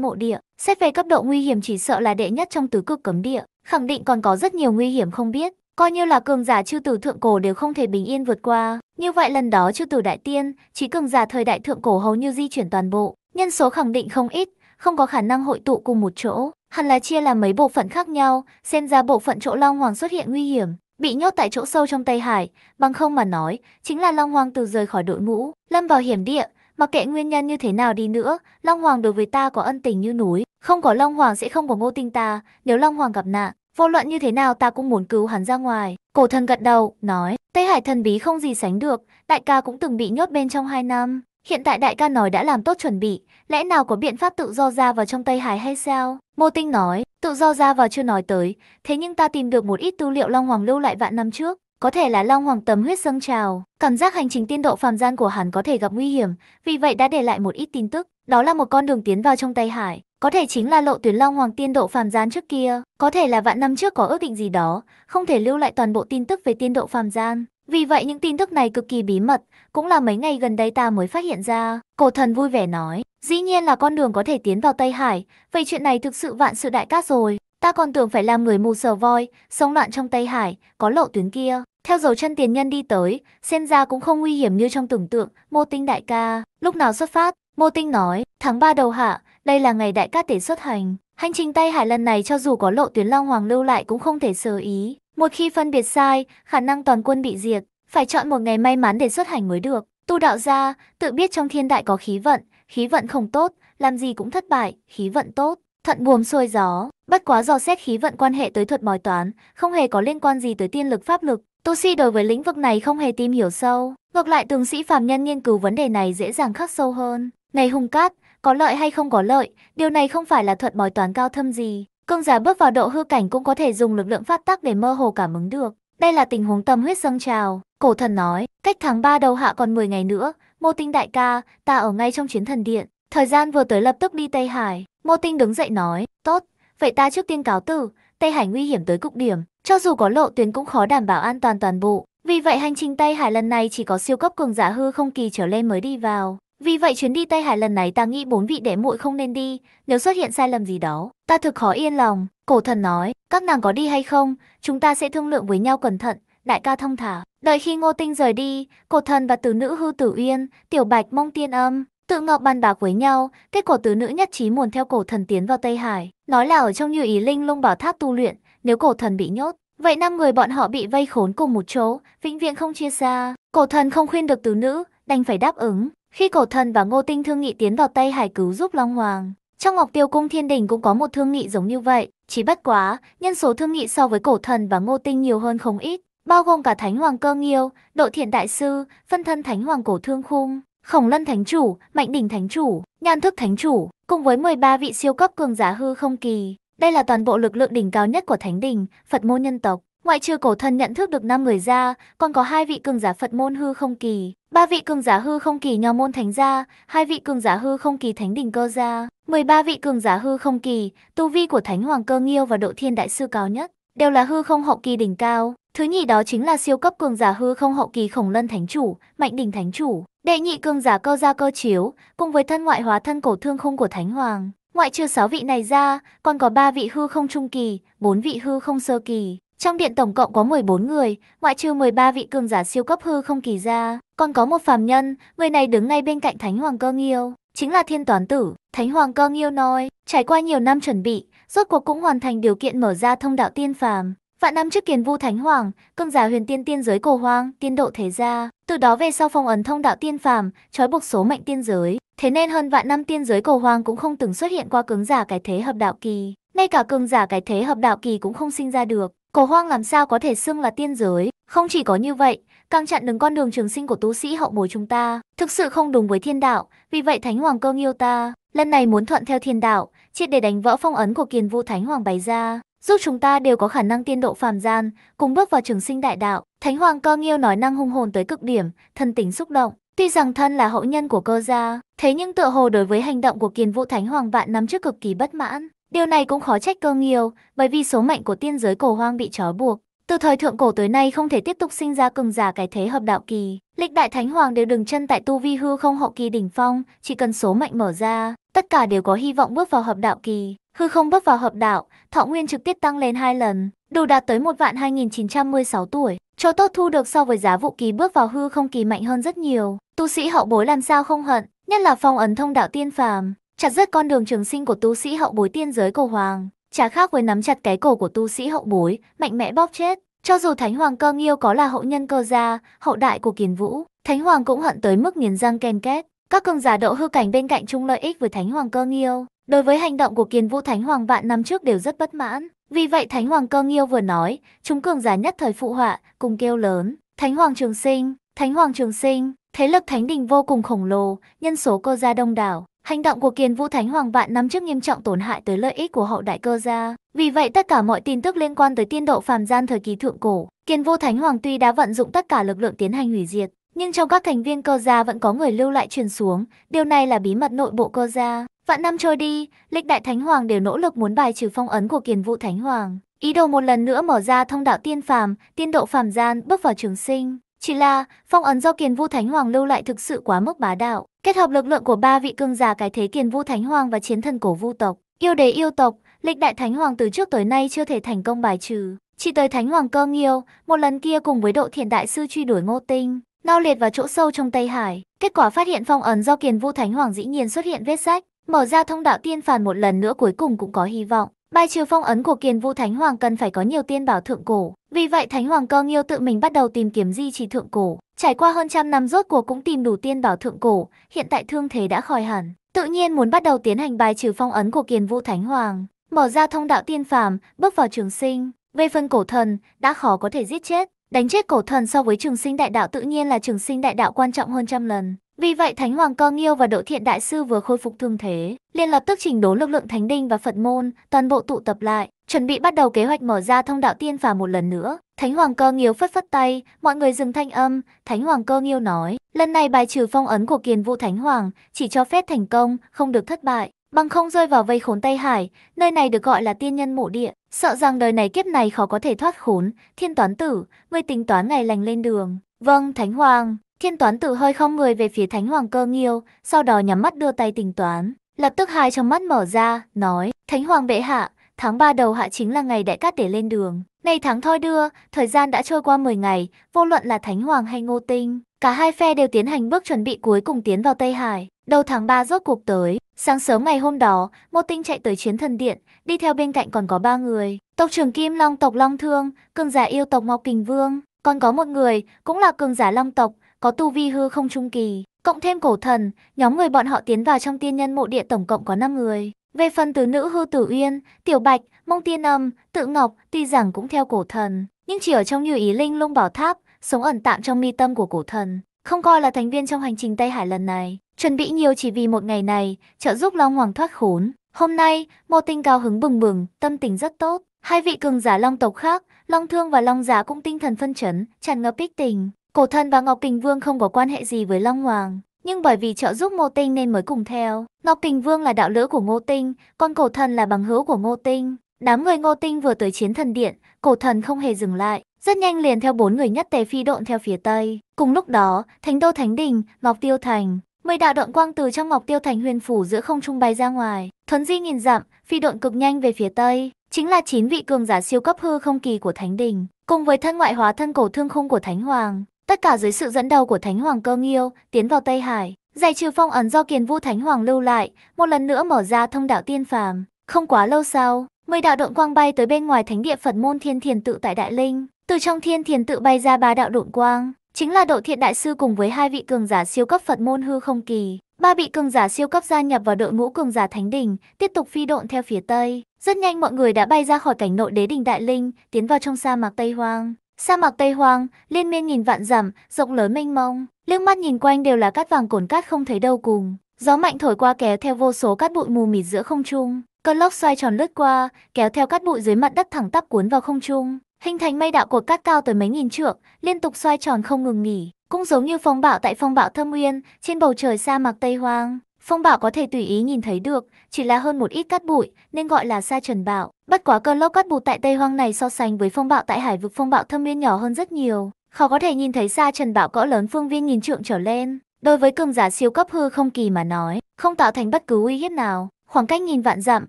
mộ địa. Xét về cấp độ nguy hiểm chỉ sợ là đệ nhất trong tứ cực cấm địa, khẳng định còn có rất nhiều nguy hiểm không biết. Coi như là cường giả chư tử thượng cổ đều không thể bình yên vượt qua. Như vậy lần đó chư tử đại tiên, chỉ cường giả thời đại thượng cổ hầu như di chuyển toàn bộ. Nhân số khẳng định không ít, không có khả năng hội tụ cùng một chỗ. Hẳn là chia làm mấy bộ phận khác nhau, xem ra bộ phận chỗ Long Hoàng xuất hiện nguy hiểm, bị nhốt tại chỗ sâu trong Tây Hải, bằng không mà nói, chính là Long Hoàng từ rời khỏi đội ngũ, lâm vào hiểm địa, Mặc kệ nguyên nhân như thế nào đi nữa, Long Hoàng đối với ta có ân tình như núi. Không có Long Hoàng sẽ không có ngô tinh ta, nếu Long Hoàng gặp nạn, vô luận như thế nào ta cũng muốn cứu hắn ra ngoài. Cổ thần gật đầu, nói, Tây Hải thần bí không gì sánh được, đại ca cũng từng bị nhốt bên trong 2 năm. Hiện tại đại ca nói đã làm tốt chuẩn bị, lẽ nào có biện pháp tự do ra vào trong Tây Hải hay sao? Mô Tinh nói, tự do ra vào chưa nói tới, thế nhưng ta tìm được một ít tư liệu Long Hoàng lưu lại vạn năm trước, có thể là long hoàng tấm huyết dâng trào, cảm giác hành trình tiên độ phàm gian của hắn có thể gặp nguy hiểm, vì vậy đã để lại một ít tin tức, đó là một con đường tiến vào trong Tây Hải, có thể chính là lộ tuyến long hoàng tiên độ phàm gian trước kia, có thể là vạn năm trước có ước định gì đó, không thể lưu lại toàn bộ tin tức về tiên độ phàm gian. Vì vậy những tin tức này cực kỳ bí mật, cũng là mấy ngày gần đây ta mới phát hiện ra, cổ thần vui vẻ nói. Dĩ nhiên là con đường có thể tiến vào Tây Hải, vậy chuyện này thực sự vạn sự đại cát rồi. Ta còn tưởng phải làm người mù sờ voi, sống loạn trong Tây Hải, có lộ tuyến kia. Theo dấu chân tiền nhân đi tới, xem ra cũng không nguy hiểm như trong tưởng tượng, mô tinh đại ca. Lúc nào xuất phát? Mô tinh nói, tháng 3 đầu hạ, đây là ngày đại ca để xuất hành. Hành trình Tây Hải lần này cho dù có lộ tuyến Long Hoàng lưu lại cũng không thể sơ ý. Một khi phân biệt sai, khả năng toàn quân bị diệt, phải chọn một ngày may mắn để xuất hành mới được. Tu đạo gia, tự biết trong thiên đại có khí vận, khí vận không tốt, làm gì cũng thất bại, khí vận tốt, thuận buồm xuôi gió. Bất quá dò xét khí vận quan hệ tới thuật bói toán, không hề có liên quan gì tới tiên lực pháp lực, Tu sĩ đối với lĩnh vực này không hề tìm hiểu sâu, ngược lại tướng sĩ phàm nhân nghiên cứu vấn đề này dễ dàng khắc sâu hơn. Này hung cát, có lợi hay không có lợi, điều này không phải là thuật bói toán cao thâm gì. Cương giả bước vào độ hư cảnh cũng có thể dùng lực lượng phát tắc để mơ hồ cảm ứng được. Đây là tình huống tâm huyết dâng trào. Cổ thần nói, cách tháng 3 đầu hạ còn 10 ngày nữa, mô tinh đại ca, ta ở ngay trong chiến thần điện. Thời gian vừa tới lập tức đi Tây Hải. Mô tinh đứng dậy nói, tốt, vậy ta trước tiên cáo tử, Tây Hải nguy hiểm tới cực điểm, cho dù có lộ tuyến cũng khó đảm bảo an toàn toàn bộ, vì vậy hành trình Tây Hải lần này chỉ có siêu cấp cường giả hư không kỳ trở lên mới đi vào. Vì vậy chuyến đi Tây Hải lần này ta nghĩ bốn vị đệ muội không nên đi, nếu xuất hiện sai lầm gì đó, ta thực khó yên lòng. Cổ thần nói, các nàng có đi hay không, chúng ta sẽ thương lượng với nhau cẩn thận, đại ca thông thả. Đợi khi ngô tinh rời đi, cổ thần và tứ nữ hư tử uyên, tiểu bạch mông tiên âm, tự ngọc bàn bạc với nhau, kết quả tứ nữ nhất trí muốn theo cổ thần tiến vào Tây Hải. Nói là ở trong như ý linh lung bảo tháp tu luyện, nếu cổ thần bị nhốt, vậy năm người bọn họ bị vây khốn cùng một chỗ, vĩnh viễn không chia xa. Cổ thần không khuyên được tứ nữ, đành phải đáp ứng. Khi cổ thần và Ngô Tinh thương nghị tiến vào Tây Hải cứu giúp Long Hoàng, trong Ngọc Tiêu Cung Thiên Đình cũng có một thương nghị giống như vậy, chỉ bất quá, nhân số thương nghị so với cổ thần và Ngô Tinh nhiều hơn không ít, bao gồm cả Thánh Hoàng Cơ Nghiêu, Độ Thiện Đại Sư, phân thân Thánh Hoàng Cổ Thương Khung, Khổng Lân Thánh Chủ, Mạnh Đỉnh Thánh Chủ, Nhan Thức Thánh Chủ, cùng với 13 vị siêu cấp cường giả hư không kỳ. Đây là toàn bộ lực lượng đỉnh cao nhất của Thánh Đình, Phật môn nhân tộc. Ngoại trừ cổ thần nhận thức được 5 người ra, còn có hai vị cường giả Phật môn hư không kỳ, ba vị cường giả hư không kỳ nho môn thánh gia, hai vị cường giả hư không kỳ thánh đình cơ gia, 13 vị cường giả hư không kỳ, tu vi của Thánh Hoàng Cơ Nghiêu và Độ Thiên Đại sư cao nhất, đều là hư không hậu kỳ đỉnh cao. Thứ nhì đó chính là siêu cấp cường giả hư không hậu kỳ Khổng Lân Thánh chủ, Mạnh Đỉnh Thánh chủ, đệ nhị cường giả Cơ gia Cơ Chiếu, cùng với thân ngoại hóa thân cổ thương khung của Thánh Hoàng. Ngoại trừ 6 vị này ra, còn có 3 vị hư không trung kỳ, 4 vị hư không sơ kỳ. Trong điện tổng cộng có 14 người, ngoại trừ 13 vị cường giả siêu cấp hư không kỳ ra, còn có một phàm nhân, người này đứng ngay bên cạnh Thánh Hoàng Cơ Nghiêu, chính là Thiên Toán Tử. Thánh Hoàng Cơ Nghiêu nói, trải qua nhiều năm chuẩn bị, rốt cuộc cũng hoàn thành điều kiện mở ra thông đạo tiên phàm, Vạn năm trước kiền vu thánh hoàng, cương giả huyền tiên tiên giới cổ hoang, tiên độ thế gia, từ đó về sau phong ấn thông đạo tiên phàm, trói buộc số mệnh tiên giới. Thế nên hơn vạn năm tiên giới cổ hoang cũng không từng xuất hiện qua cường giả cái thế hợp đạo kỳ. Ngay cả cường giả cái thế hợp đạo kỳ cũng không sinh ra được. Cổ hoang làm sao có thể xưng là tiên giới? Không chỉ có như vậy, càng chặn đứng con đường trường sinh của tu sĩ hậu bối chúng ta, thực sự không đúng với thiên đạo, vì vậy Thánh Hoàng cơ yêu ta, lần này muốn thuận theo thiên đạo, triệt để đánh vỡ phong ấn của Kiền vu Thánh Hoàng bày ra giúp chúng ta đều có khả năng tiên độ phàm gian, cùng bước vào trường sinh đại đạo. Thánh hoàng cơ nghiêu nói năng hung hồn tới cực điểm, thân tính xúc động. Tuy rằng thân là hậu nhân của cơ gia, thế nhưng tựa hồ đối với hành động của kiền vũ thánh hoàng vạn năm trước cực kỳ bất mãn. Điều này cũng khó trách cơ nghiêu, bởi vì số mệnh của tiên giới cổ hoang bị trói buộc, từ thời thượng cổ tới nay không thể tiếp tục sinh ra cường giả cái thế hợp đạo kỳ, lịch đại thánh hoàng đều dừng chân tại tu vi hư không hậu kỳ đỉnh phong, chỉ cần số mệnh mở ra, tất cả đều có hy vọng bước vào hợp đạo kỳ. Hư không bước vào hợp đạo, thọ nguyên trực tiếp tăng lên 2 lần, đủ đạt tới 1 vạn 2916 tuổi. cho tốt thu được so với giá vụ kỳ bước vào hư không kỳ mạnh hơn rất nhiều. Tu sĩ hậu bối làm sao không hận, nhất là phong ấn thông đạo tiên phàm, chặt rớt con đường trường sinh của tu sĩ hậu bối tiên giới cổ hoàng. Chả khác với nắm chặt cái cổ của tu sĩ hậu bối, mạnh mẽ bóp chết. Cho dù Thánh Hoàng cơ nghiêu có là hậu nhân cơ gia, hậu đại của Kiền Vũ, Thánh Hoàng cũng hận tới mức nghiền răng ken két. Các cường giả độ hư cảnh bên cạnh chung lợi ích với Thánh Hoàng cơ nghiêu. Đối với hành động của Kiền Vũ Thánh Hoàng vạn năm trước đều rất bất mãn. Vì vậy Thánh Hoàng cơ nghiêu vừa nói, chúng cường giả nhất thời phụ họa, cùng kêu lớn. Thánh Hoàng Trường Sinh, Thánh Hoàng Trường Sinh, thế lực Thánh Đình vô cùng khổng lồ, nhân số cơ gia đông đảo, Hành động của Kiền Vũ Thánh Hoàng vạn năm trước nghiêm trọng tổn hại tới lợi ích của hậu đại cơ gia. Vì vậy tất cả mọi tin tức liên quan tới tiên độ phàm gian thời kỳ thượng cổ, Kiền Vũ Thánh Hoàng tuy đã vận dụng tất cả lực lượng tiến hành hủy diệt, nhưng trong các thành viên cơ gia vẫn có người lưu lại truyền xuống, điều này là bí mật nội bộ cơ gia. Vạn năm trôi đi, lịch đại thánh hoàng đều nỗ lực muốn bài trừ phong ấn của Kiền Vũ Thánh Hoàng, ý đồ một lần nữa mở ra thông đạo tiên phàm, tiên độ phàm gian bước vào trường sinh. Chỉ là, phong ấn do Kiền Vu Thánh Hoàng lưu lại thực sự quá mức bá đạo, kết hợp lực lượng của ba vị cương giả cái thế Kiền Vu Thánh Hoàng và chiến thần cổ Vu tộc, yêu đế yêu tộc, lịch đại Thánh Hoàng từ trước tới nay chưa thể thành công bài trừ. Chỉ tới Thánh Hoàng Cơ Nghiêu, một lần kia cùng với độ thiền đại sư truy đuổi Ngô Tinh, lao liệt vào chỗ sâu trong Tây Hải, kết quả phát hiện phong ấn do Kiền Vu Thánh Hoàng dĩ nhiên xuất hiện vết rách, mở ra thông đạo tiên phàn một lần nữa cuối cùng cũng có hy vọng. Bài trừ phong ấn của Kiền vu Thánh Hoàng cần phải có nhiều tiên bảo thượng cổ, vì vậy Thánh Hoàng Cơ Nghiêu tự mình bắt đầu tìm kiếm di trì thượng cổ, trải qua hơn trăm năm rốt cuộc cũng tìm đủ tiên bảo thượng cổ, hiện tại thương thế đã khỏi hẳn, tự nhiên muốn bắt đầu tiến hành bài trừ phong ấn của Kiền vu Thánh Hoàng, mở ra thông đạo tiên phàm, bước vào trường sinh. Về phần cổ thần, đã khó có thể giết chết, đánh chết cổ thần so với trường sinh đại đạo tự nhiên là trường sinh đại đạo quan trọng hơn trăm lần. Vì vậy Thánh Hoàng Cơ Nghiêu và Đỗ Thiện Đại Sư vừa khôi phục thương thế, liền lập tức chỉnh đốn lực lượng Thánh Đinh và Phật Môn, toàn bộ tụ tập lại, chuẩn bị bắt đầu kế hoạch mở ra thông đạo tiên phà một lần nữa. Thánh Hoàng Cơ Nghiêu phất phất tay, mọi người dừng thanh âm, Thánh Hoàng Cơ Nghiêu nói, lần này bài trừ phong ấn của Kiền Vũ Thánh Hoàng, chỉ cho phép thành công, không được thất bại. Bằng không rơi vào vây khốn Tây Hải, nơi này được gọi là tiên nhân mộ địa, sợ rằng đời này kiếp này khó có thể thoát khốn, thiên toán tử, ngươi tính toán ngày lành lên đường. Vâng, Thánh Hoàng, Thiên toán tử hơi không người về phía thánh hoàng cơ nghiêu, sau đó nhắm mắt đưa tay tính toán. Lập tức hai trong mắt mở ra, nói, thánh hoàng bệ hạ, tháng 3 đầu hạ chính là ngày đại cát để lên đường. Nay tháng thoi đưa, thời gian đã trôi qua 10 ngày, vô luận là Thánh Hoàng hay Ngô Tinh, cả hai phe đều tiến hành bước chuẩn bị cuối cùng tiến vào Tây Hải. Đầu tháng 3 rốt cuộc tới, sáng sớm ngày hôm đó, Ngô Tinh chạy tới chiến thần điện, đi theo bên cạnh còn có ba người, tộc trưởng Kim Long tộc Long Thương, cường giả yêu tộc Ngọc Kình Vương, còn có một người, cũng là cường giả Long tộc, có tu vi hư không trung kỳ. Cộng thêm cổ thần, nhóm người bọn họ tiến vào trong tiên nhân mộ địa tổng cộng có 5 người. Về phần tứ nữ hư tử uyên, tiểu bạch, mông tiên âm, tự ngọc tuy rằng cũng theo cổ thần, nhưng chỉ ở trong như ý linh lung bảo tháp, sống ẩn tạm trong mi tâm của cổ thần. Không coi là thành viên trong hành trình Tây Hải lần này, chuẩn bị nhiều chỉ vì một ngày này, trợ giúp Long Hoàng thoát khốn. Hôm nay, mô tinh cao hứng bừng bừng, tâm tình rất tốt. Hai vị cường giả long tộc khác, Long Thương và Long Giá cũng tinh thần phân chấn, tràn ngập ích tình. Cổ thần và Ngọc Kình Vương không có quan hệ gì với Long Hoàng, nhưng bởi vì trợ giúp Ngô Tinh nên mới cùng theo. Ngọc Kình Vương là đạo lữ của Ngô Tinh, còn cổ thần là bằng hữu của Ngô Tinh. Đám người Ngô Tinh vừa tới chiến thần điện, cổ thần không hề dừng lại, rất nhanh liền theo bốn người nhất tề phi độn theo phía tây. Cùng lúc đó, Thánh đô Thánh đình, Ngọc Tiêu Thành, mười đạo đoạn quang từ trong Ngọc Tiêu Thành huyền phủ giữa không trung bay ra ngoài, thuấn di nhìn dặm, phi độn cực nhanh về phía tây, chính là chín vị cường giả siêu cấp hư không kỳ của Thánh đình, cùng với thân ngoại hóa thân cổ thương khung của Thánh Hoàng. Tất cả dưới sự dẫn đầu của Thánh Hoàng Cơ Nghiêu, tiến vào Tây Hải, giải trừ phong ấn do Kiền Vũ Thánh Hoàng lưu lại, một lần nữa mở ra thông đạo tiên phàm. Không quá lâu sau, mười đạo độn quang bay tới bên ngoài thánh địa Phật môn Thiên Thiền tự tại Đại Linh, từ trong Thiên Thiền tự bay ra ba đạo độn quang, chính là Độ Thiện đại sư cùng với hai vị cường giả siêu cấp Phật môn hư không kỳ. Ba vị cường giả siêu cấp gia nhập vào đội ngũ cường giả thánh đỉnh, tiếp tục phi độn theo phía tây. Rất nhanh mọi người đã bay ra khỏi cảnh nội đế đỉnh Đại Linh, tiến vào trong sa mạc Tây Hoang. Sa mạc Tây Hoang, liên miên nghìn vạn dặm, rộng lớn mênh mông, liếc mắt nhìn quanh đều là cát vàng cồn cát không thấy đâu cùng. Gió mạnh thổi qua kéo theo vô số cát bụi mù mịt giữa không trung, cơn lốc xoay tròn lướt qua, kéo theo cát bụi dưới mặt đất thẳng tắp cuốn vào không trung, hình thành mây đạo cột cát cao tới mấy nghìn trượng, liên tục xoay tròn không ngừng nghỉ, cũng giống như phong bạo tại phong bạo Thâm Uyên, trên bầu trời sa mạc Tây Hoang, Phong bão có thể tùy ý nhìn thấy được, chỉ là hơn một ít cát bụi, nên gọi là sa trần bão. Bất quá cơn lốc cát bụi tại Tây Hoang này so sánh với phong bạo tại hải vực phong bạo thâm nguyên nhỏ hơn rất nhiều, khó có thể nhìn thấy sa trần bão cỡ lớn phương viên nhìn trượng trở lên. Đối với cường giả siêu cấp hư không kỳ mà nói, không tạo thành bất cứ uy hiếp nào. Khoảng cách nghìn vạn dặm,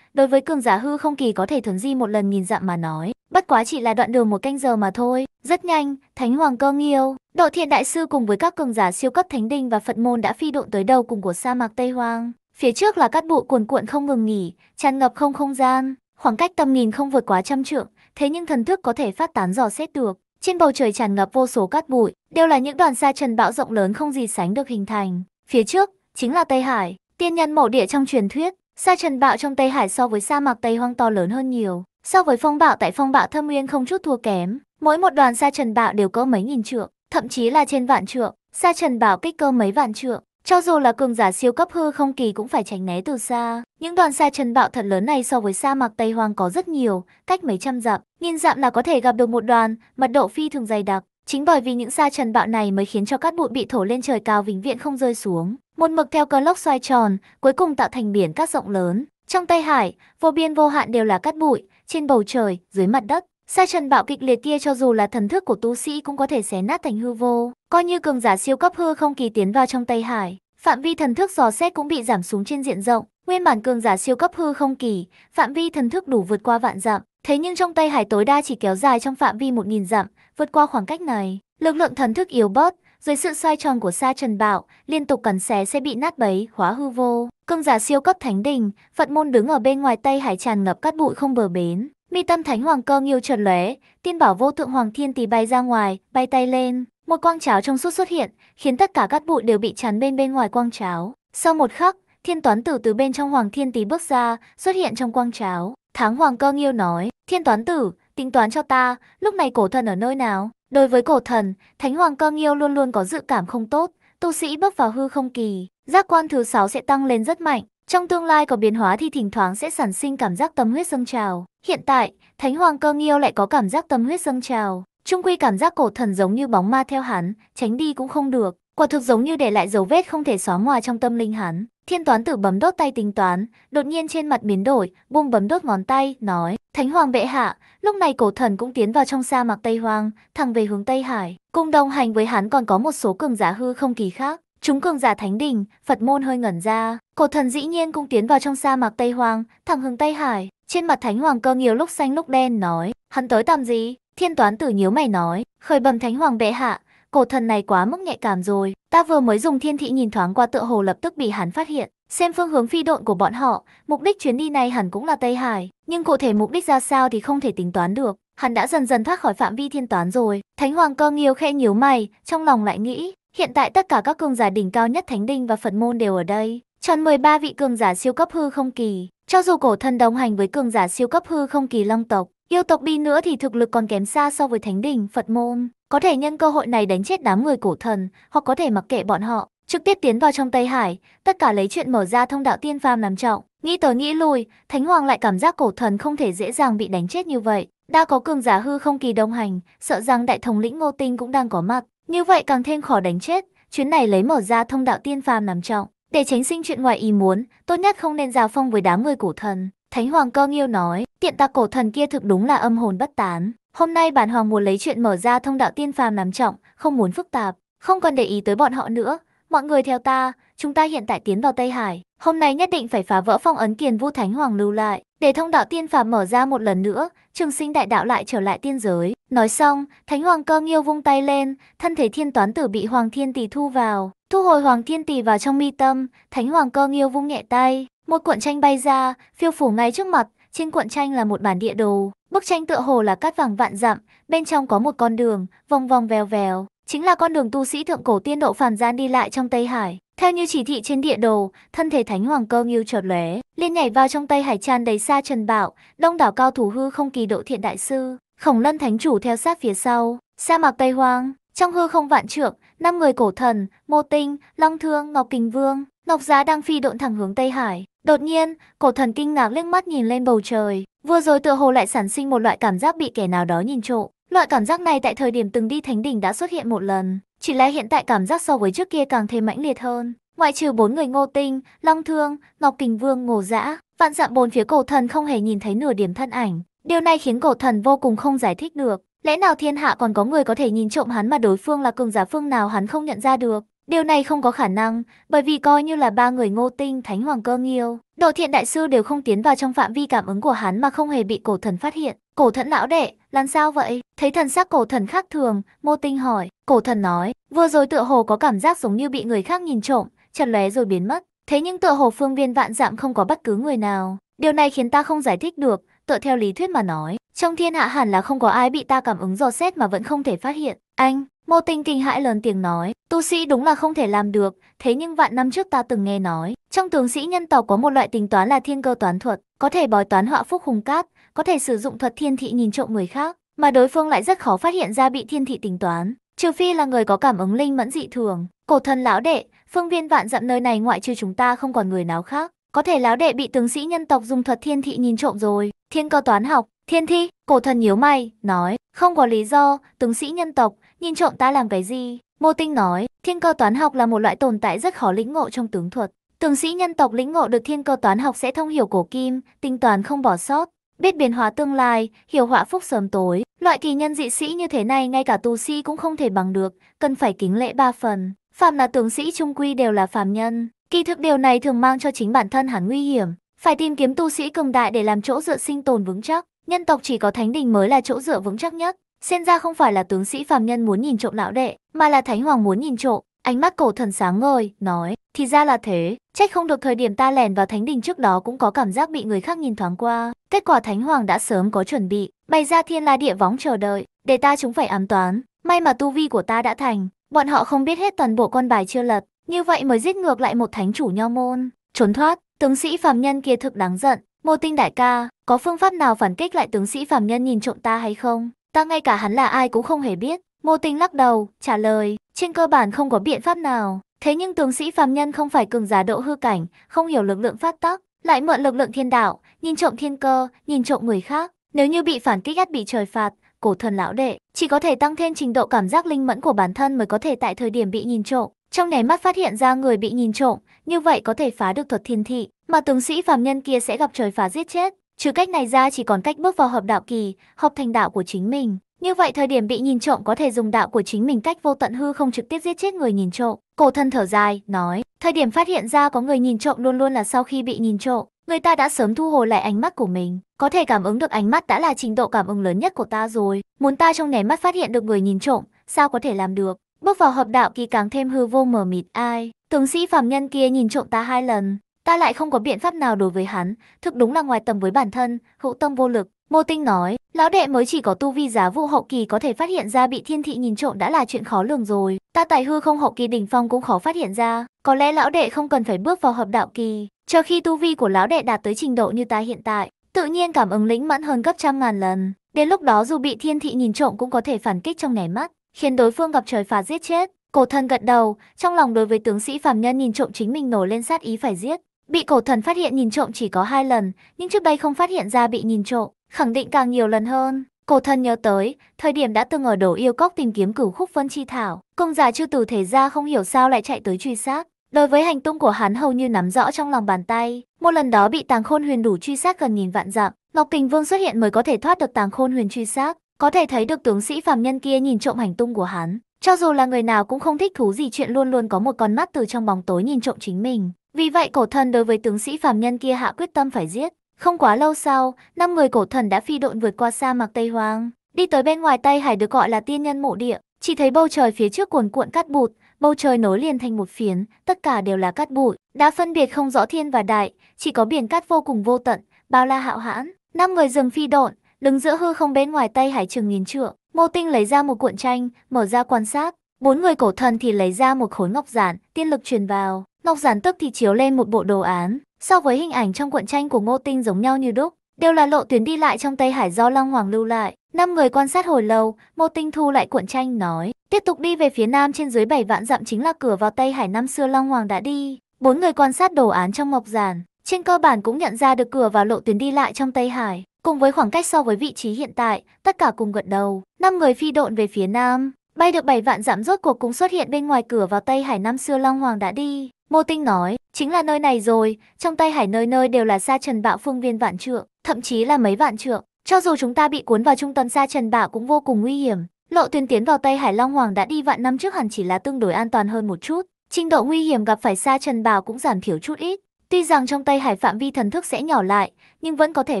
đối với cường giả hư không kỳ có thể thuần di một lần nghìn dặm mà nói. Bất quá chỉ là đoạn đường một canh giờ mà thôi. Rất nhanh, Thánh Hoàng Cơ Nghiêu, Độ Thiện Đại Sư cùng với các cường giả siêu cấp Thánh Đinh và Phật Môn đã phi độn tới đầu cùng của sa mạc Tây Hoang. Phía trước là cát bụi cuồn cuộn không ngừng nghỉ, tràn ngập không không gian. Khoảng cách tầm nghìn không vượt quá trăm trượng, thế nhưng thần thức có thể phát tán dò xét được. Trên bầu trời tràn ngập vô số cát bụi, đều là những đoàn sa trần bão rộng lớn không gì sánh được hình thành. Phía trước, chính là Tây Hải, tiên nhân mộ địa trong truyền thuyết. Sa trần bạo trong Tây Hải so với sa mạc Tây Hoang to lớn hơn nhiều. So với phong bạo tại phong bạo thâm nguyên không chút thua kém, mỗi một đoàn sa trần bạo đều có mấy nghìn trượng, thậm chí là trên vạn trượng, sa trần bạo kích cơ mấy vạn trượng. Cho dù là cường giả siêu cấp hư không kỳ cũng phải tránh né từ xa. Những đoàn sa trần bạo thật lớn này so với sa mạc Tây Hoang có rất nhiều, cách mấy trăm dặm, nghìn dặm là có thể gặp được một đoàn, mật độ phi thường dày đặc. Chính bởi vì những sa trần bạo này mới khiến cho cát bụi bị thổ lên trời cao vĩnh viễn không rơi xuống một mực theo cơn lốc xoay tròn, cuối cùng tạo thành biển cát rộng lớn. Trong Tây Hải, vô biên vô hạn đều là cát bụi, trên bầu trời, dưới mặt đất. Sa trần bạo kịch liệt kia cho dù là thần thức của tu sĩ cũng có thể xé nát thành hư vô, coi như cường giả siêu cấp hư không kỳ tiến vào trong Tây Hải, phạm vi thần thức dò xét cũng bị giảm xuống trên diện rộng. Nguyên bản cường giả siêu cấp hư không kỳ, phạm vi thần thức đủ vượt qua vạn dặm, thế nhưng trong Tây Hải tối đa chỉ kéo dài trong phạm vi 1000 dặm, vượt qua khoảng cách này, lực lượng thần thức yếu bớt, dưới sự xoay tròn của sa trần bạo, liên tục cắn xé sẽ bị nát bấy, hóa hư vô. Cương giả siêu cấp thánh đình, Phật môn đứng ở bên ngoài Tây Hải tràn ngập cát bụi không bờ bến. Mi tâm thánh hoàng cơ nghiêu trần lóe, tiên bảo vô thượng hoàng thiên tỳ bay ra ngoài, bay tay lên. Một quang cháo trong suốt xuất hiện, khiến tất cả cát bụi đều bị chắn bên bên ngoài quang cháo. Sau một khắc, thiên toán tử từ bên trong hoàng thiên tỳ bước ra, xuất hiện trong quang cháo. Tháng hoàng cơ nghiêu nói, thiên toán tử, tính toán cho ta, lúc này cổ thần ở nơi nào? Đối với cổ thần, Thánh Hoàng Cơ Nghiêu luôn luôn có dự cảm không tốt, tu sĩ bước vào hư không kỳ, giác quan thứ 6 sẽ tăng lên rất mạnh. Trong tương lai có biến hóa thì thỉnh thoảng sẽ sản sinh cảm giác tâm huyết dâng trào. Hiện tại, Thánh Hoàng Cơ Nghiêu lại có cảm giác tâm huyết dâng trào. Trung quy cảm giác cổ thần giống như bóng ma theo hắn, tránh đi cũng không được. Quả thực giống như để lại dấu vết không thể xóa ngoài trong tâm linh hắn. Thiên toán tử bấm đốt tay tính toán, đột nhiên trên mặt biến đổi, buông bấm đốt ngón tay, nói, Thánh hoàng bệ hạ, lúc này cổ thần cũng tiến vào trong sa mạc Tây Hoang, thẳng về hướng Tây Hải. Cùng đồng hành với hắn còn có một số cường giả hư không kỳ khác. Chúng cường giả thánh đình, Phật môn hơi ngẩn ra, cổ thần dĩ nhiên cũng tiến vào trong sa mạc Tây Hoang, thẳng hướng Tây Hải. Trên mặt thánh hoàng cơ nhiều lúc xanh lúc đen nói, hắn tới làm gì? Thiên toán tử nhíu mày nói, khởi bẩm thánh hoàng bệ hạ, cổ thần này quá mức nhạy cảm rồi. Ta vừa mới dùng thiên thị nhìn thoáng qua tựa hồ lập tức bị hắn phát hiện. Xem phương hướng phi độn của bọn họ, mục đích chuyến đi này hẳn cũng là Tây Hải, nhưng cụ thể mục đích ra sao thì không thể tính toán được. Hắn đã dần dần thoát khỏi phạm vi thiên toán rồi. Thánh Hoàng Cơ Nghiêu khe nhíu mày, trong lòng lại nghĩ, hiện tại tất cả các cường giả đỉnh cao nhất Thánh Đinh và Phật Môn đều ở đây. Tròn 13 vị cường giả siêu cấp hư không kỳ, cho dù cổ thân đồng hành với cường giả siêu cấp hư không kỳ long tộc, Yêu tộc đi nữa thì thực lực còn kém xa so với thánh đình, Phật môn. Có thể nhân cơ hội này đánh chết đám người cổ thần, hoặc có thể mặc kệ bọn họ, trực tiếp tiến vào trong Tây Hải, tất cả lấy chuyện mở ra thông đạo tiên phàm làm trọng. Nghĩ tới nghĩ lui, Thánh Hoàng lại cảm giác cổ thần không thể dễ dàng bị đánh chết như vậy. Đã có cường giả hư không kỳ đồng hành, sợ rằng đại thống lĩnh Ngô Tinh cũng đang có mặt. Như vậy càng thêm khó đánh chết, chuyến này lấy mở ra thông đạo tiên phàm làm trọng. Để tránh sinh chuyện ngoài ý muốn, tốt nhất không nên giao phong với đám người cổ thần. Thánh Hoàng cơ nghiêu nói, tiện tạc cổ thần kia thực đúng là âm hồn bất tán. Hôm nay bản hoàng muốn lấy chuyện mở ra thông đạo tiên phàm làm trọng, không muốn phức tạp, không còn để ý tới bọn họ nữa. Mọi người theo ta, chúng ta hiện tại tiến vào Tây Hải. Hôm nay nhất định phải phá vỡ phong ấn kiền vu thánh hoàng lưu lại, để thông đạo tiên phàm mở ra một lần nữa, trường sinh đại đạo lại trở lại tiên giới. Nói xong, thánh hoàng cơ nghiêu vung tay lên, thân thể thiên toán tử bị hoàng thiên tỷ thu vào. Thu hồi hoàng thiên tỷ vào trong mi tâm, thánh hoàng cơ nghiêu vung nhẹ tay, một cuộn tranh bay ra, phiêu phủ ngay trước mặt, trên cuộn tranh là một bản địa đồ. Bức tranh tựa hồ là cát vàng vạn dặm, bên trong có một con đường, vòng vòng vèo vèo. Chính là con đường tu sĩ thượng cổ tiên độ phàm gian đi lại trong Tây Hải. Theo như chỉ thị trên địa đồ, thân thể Thánh Hoàng Cơ Ngưu chợt lóe, liên nhảy vào trong Tây Hải tràn đầy xa trần bạo, đông đảo cao thủ hư không kỳ độ thiện đại sư, Khổng Lân Thánh chủ theo sát phía sau, sa mạc Tây Hoang, trong hư không vạn trượng, năm người cổ thần, Mô Tinh, Long Thương, Ngọc Kình Vương, Ngọc Giá đang phi độn thẳng hướng Tây Hải. Đột nhiên, cổ thần kinh ngạc liếc mắt nhìn lên bầu trời, vừa rồi tựa hồ lại sản sinh một loại cảm giác bị kẻ nào đó nhìn trộm. Loại cảm giác này tại thời điểm từng đi thánh đỉnh đã xuất hiện một lần, chỉ là hiện tại cảm giác so với trước kia càng thêm mãnh liệt hơn. Ngoại trừ bốn người Ngô Tinh, Long Thương, Ngọc Kình Vương, Ngô Dã, vạn dặm bốn phía cổ thần không hề nhìn thấy nửa điểm thân ảnh. Điều này khiến cổ thần vô cùng không giải thích được. Lẽ nào thiên hạ còn có người có thể nhìn trộm hắn mà đối phương là cường giả phương nào hắn không nhận ra được? Điều này không có khả năng, bởi vì coi như là ba người ngô tinh Thánh Hoàng Cơ Nghiêu, Độ Thiện Đại Sư đều không tiến vào trong phạm vi cảm ứng của hắn mà không hề bị cổ thần phát hiện. Cổ thần lão đệ, làm sao vậy? Thấy thần sắc cổ thần khác thường, ngô tinh hỏi. Cổ thần nói, vừa rồi tựa hồ có cảm giác giống như bị người khác nhìn trộm, chật lóe rồi biến mất. Thế nhưng tựa hồ phương viên vạn dạm không có bất cứ người nào. Điều này khiến ta không giải thích được, tựa theo lý thuyết mà nói. Trong thiên hạ hẳn là không có ai bị ta cảm ứng dò xét mà vẫn không thể phát hiện. Anh, Mô Tinh kinh hãi lớn tiếng nói, tu sĩ đúng là không thể làm được, thế nhưng vạn năm trước ta từng nghe nói, trong tướng sĩ nhân tộc có một loại tính toán là thiên cơ toán thuật, có thể bói toán họa phúc hùng cát, có thể sử dụng thuật thiên thị nhìn trộm người khác, mà đối phương lại rất khó phát hiện ra bị thiên thị tính toán, trừ phi là người có cảm ứng linh mẫn dị thường. Cổ thần lão đệ, phương viên vạn dặm nơi này ngoại trừ chúng ta không còn người nào khác, có thể lão đệ bị tướng sĩ nhân tộc dùng thuật thiên thị nhìn trộm rồi, thiên cơ toán học, thiên thi, cổ thần nhíu mày, nói, không có lý do, tướng sĩ nhân tộc, nhìn trộm ta làm cái gì? Mô Tinh nói, thiên cơ toán học là một loại tồn tại rất khó lĩnh ngộ trong tướng thuật. Tướng sĩ nhân tộc lĩnh ngộ được thiên cơ toán học sẽ thông hiểu cổ kim, tinh toán không bỏ sót, biết biến hóa tương lai, hiểu họa phúc sớm tối. Loại kỳ nhân dị sĩ như thế này ngay cả tu sĩ cũng không thể bằng được, cần phải kính lễ ba phần. Phạm là tướng sĩ trung quy đều là phàm nhân. Kỳ thực điều này thường mang cho chính bản thân hắn nguy hiểm, phải tìm kiếm tu sĩ cường đại để làm chỗ dựa sinh tồn vững chắc nhân tộc chỉ có thánh đình mới là chỗ dựa vững chắc nhất. Xem ra không phải là tướng sĩ phàm nhân muốn nhìn trộm lão đệ, mà là thánh hoàng muốn nhìn trộm. Ánh mắt cổ thần sáng ngời, nói, thì ra là thế, trách không được thời điểm ta lẻn vào thánh đình trước đó cũng có cảm giác bị người khác nhìn thoáng qua. Kết quả thánh hoàng đã sớm có chuẩn bị, bày ra thiên la địa võng chờ đợi, để ta chúng phải ám toán. May mà tu vi của ta đã thành, bọn họ không biết hết toàn bộ con bài chưa lật, như vậy mới giết ngược lại một thánh chủ nho môn. Trốn thoát, tướng sĩ phàm nhân kia thực đáng giận, Mô tinh đại ca, có phương pháp nào phản kích lại tướng sĩ phàm nhân nhìn trộm ta hay không? Ta ngay cả hắn là ai cũng không hề biết. Mô tinh lắc đầu, trả lời, trên cơ bản không có biện pháp nào. Thế nhưng tướng sĩ phàm nhân không phải cường giả độ hư cảnh, không hiểu lực lượng phát tắc, lại mượn lực lượng thiên đạo, nhìn trộm thiên cơ, nhìn trộm người khác. Nếu như bị phản kích ắt bị trời phạt, cổ thần lão đệ, chỉ có thể tăng thêm trình độ cảm giác linh mẫn của bản thân mới có thể tại thời điểm bị nhìn trộm. Trong nháy mắt phát hiện ra người bị nhìn trộm, như vậy có thể phá được thuật thiên thị, mà tướng sĩ phàm nhân kia sẽ gặp trời phá giết chết. Trừ cách này ra chỉ còn cách bước vào hợp đạo kỳ, hợp thành đạo của chính mình. Như vậy thời điểm bị nhìn trộm có thể dùng đạo của chính mình cách vô tận hư không trực tiếp giết chết người nhìn trộm. Cổ thân thở dài, nói, thời điểm phát hiện ra có người nhìn trộm luôn luôn là sau khi bị nhìn trộm, người ta đã sớm thu hồi lại ánh mắt của mình. Có thể cảm ứng được ánh mắt đã là trình độ cảm ứng lớn nhất của ta rồi. Muốn ta trong nháy mắt phát hiện được người nhìn trộm, sao có thể làm được? Bước vào hợp đạo kỳ càng thêm hư vô mờ mịt ai. Tướng sĩ phàm nhân kia nhìn trộm ta hai lần, ta lại không có biện pháp nào đối với hắn, thực đúng là ngoài tầm với bản thân, hữu tâm vô lực. Mô Tinh nói, lão đệ mới chỉ có tu vi giá vụ hậu kỳ có thể phát hiện ra bị thiên thị nhìn trộm đã là chuyện khó lường rồi. Ta tài hư không hậu kỳ đỉnh phong cũng khó phát hiện ra, có lẽ lão đệ không cần phải bước vào hợp đạo kỳ, cho khi tu vi của lão đệ đạt tới trình độ như ta hiện tại, tự nhiên cảm ứng lĩnh mẫn hơn gấp trăm ngàn lần. Đến lúc đó dù bị thiên thị nhìn trộm cũng có thể phản kích trong nháy mắt, khiến đối phương gặp trời phạt giết chết. Cổ thần gật đầu, trong lòng đối với tướng sĩ phàm nhân nhìn trộm chính mình nổi lên sát ý phải giết. Bị cổ thần phát hiện nhìn trộm chỉ có hai lần, nhưng trước đây không phát hiện ra bị nhìn trộm, khẳng định càng nhiều lần hơn. Cổ thần nhớ tới, thời điểm đã từng ở đổ yêu cốc tìm kiếm cửu khúc vân chi thảo, công già chưa từ thể ra không hiểu sao lại chạy tới truy sát. Đối với hành tung của hắn hầu như nắm rõ trong lòng bàn tay, một lần đó bị tàng khôn huyền đủ truy sát gần nghìn vạn dặm, Ngọc Kình Vương xuất hiện mới có thể thoát được tàng khôn huyền truy sát, có thể thấy được tướng sĩ phàm nhân kia nhìn trộm hành tung của hắn. Cho dù là người nào cũng không thích thú gì chuyện luôn luôn có một con mắt từ trong bóng tối nhìn trộm chính mình. Vì vậy cổ thần đối với tướng sĩ phàm nhân kia hạ quyết tâm phải giết. Không quá lâu sau, năm người cổ thần đã phi độn vượt qua sa mạc Tây Hoang, đi tới bên ngoài Tây Hải được gọi là tiên nhân mộ địa. Chỉ thấy bầu trời phía trước cuồn cuộn cát bụi bầu trời nối liền thành một phiến, tất cả đều là cát bụi, đã phân biệt không rõ thiên và đại, chỉ có biển cát vô cùng vô tận, bao la hạo hãn. Năm người dừng phi độn, đứng giữa hư không bên ngoài Tây Hải trường nghìn trượng, Mô Tinh lấy ra một cuộn tranh, mở ra quan sát. Bốn người cổ thần thì lấy ra một khối ngọc giản, tiên lực truyền vào. Ngọc giản tức thì chiếu lên một bộ đồ án. So với hình ảnh trong cuộn tranh của Ngô Tinh giống nhau như đúc, đều là lộ tuyến đi lại trong Tây Hải do Long Hoàng lưu lại. Năm người quan sát hồi lâu, Mô Tinh thu lại cuộn tranh nói, tiếp tục đi về phía nam trên dưới bảy vạn dặm chính là cửa vào Tây Hải năm xưa Long Hoàng đã đi. Bốn người quan sát đồ án trong ngọc giản, trên cơ bản cũng nhận ra được cửa vào lộ tuyến đi lại trong Tây Hải. Cùng với khoảng cách so với vị trí hiện tại, tất cả cùng gật đầu. Năm người phi độn về phía nam, bay được 7 vạn dặm rốt cuộc cũng xuất hiện bên ngoài cửa vào Tây Hải năm xưa Long Hoàng đã đi. Mô Tinh nói, chính là nơi này rồi, trong Tây Hải nơi nơi đều là sa trần bạo phương viên vạn trượng, thậm chí là mấy vạn trượng. Cho dù chúng ta bị cuốn vào trung tâm sa trần bạo cũng vô cùng nguy hiểm. Lộ tuyến tiến vào Tây Hải Long Hoàng đã đi vạn năm trước hẳn chỉ là tương đối an toàn hơn một chút. Trình độ nguy hiểm gặp phải sa trần bạo cũng giảm thiểu chút ít. Tuy rằng trong tay hải phạm vi thần thức sẽ nhỏ lại, nhưng vẫn có thể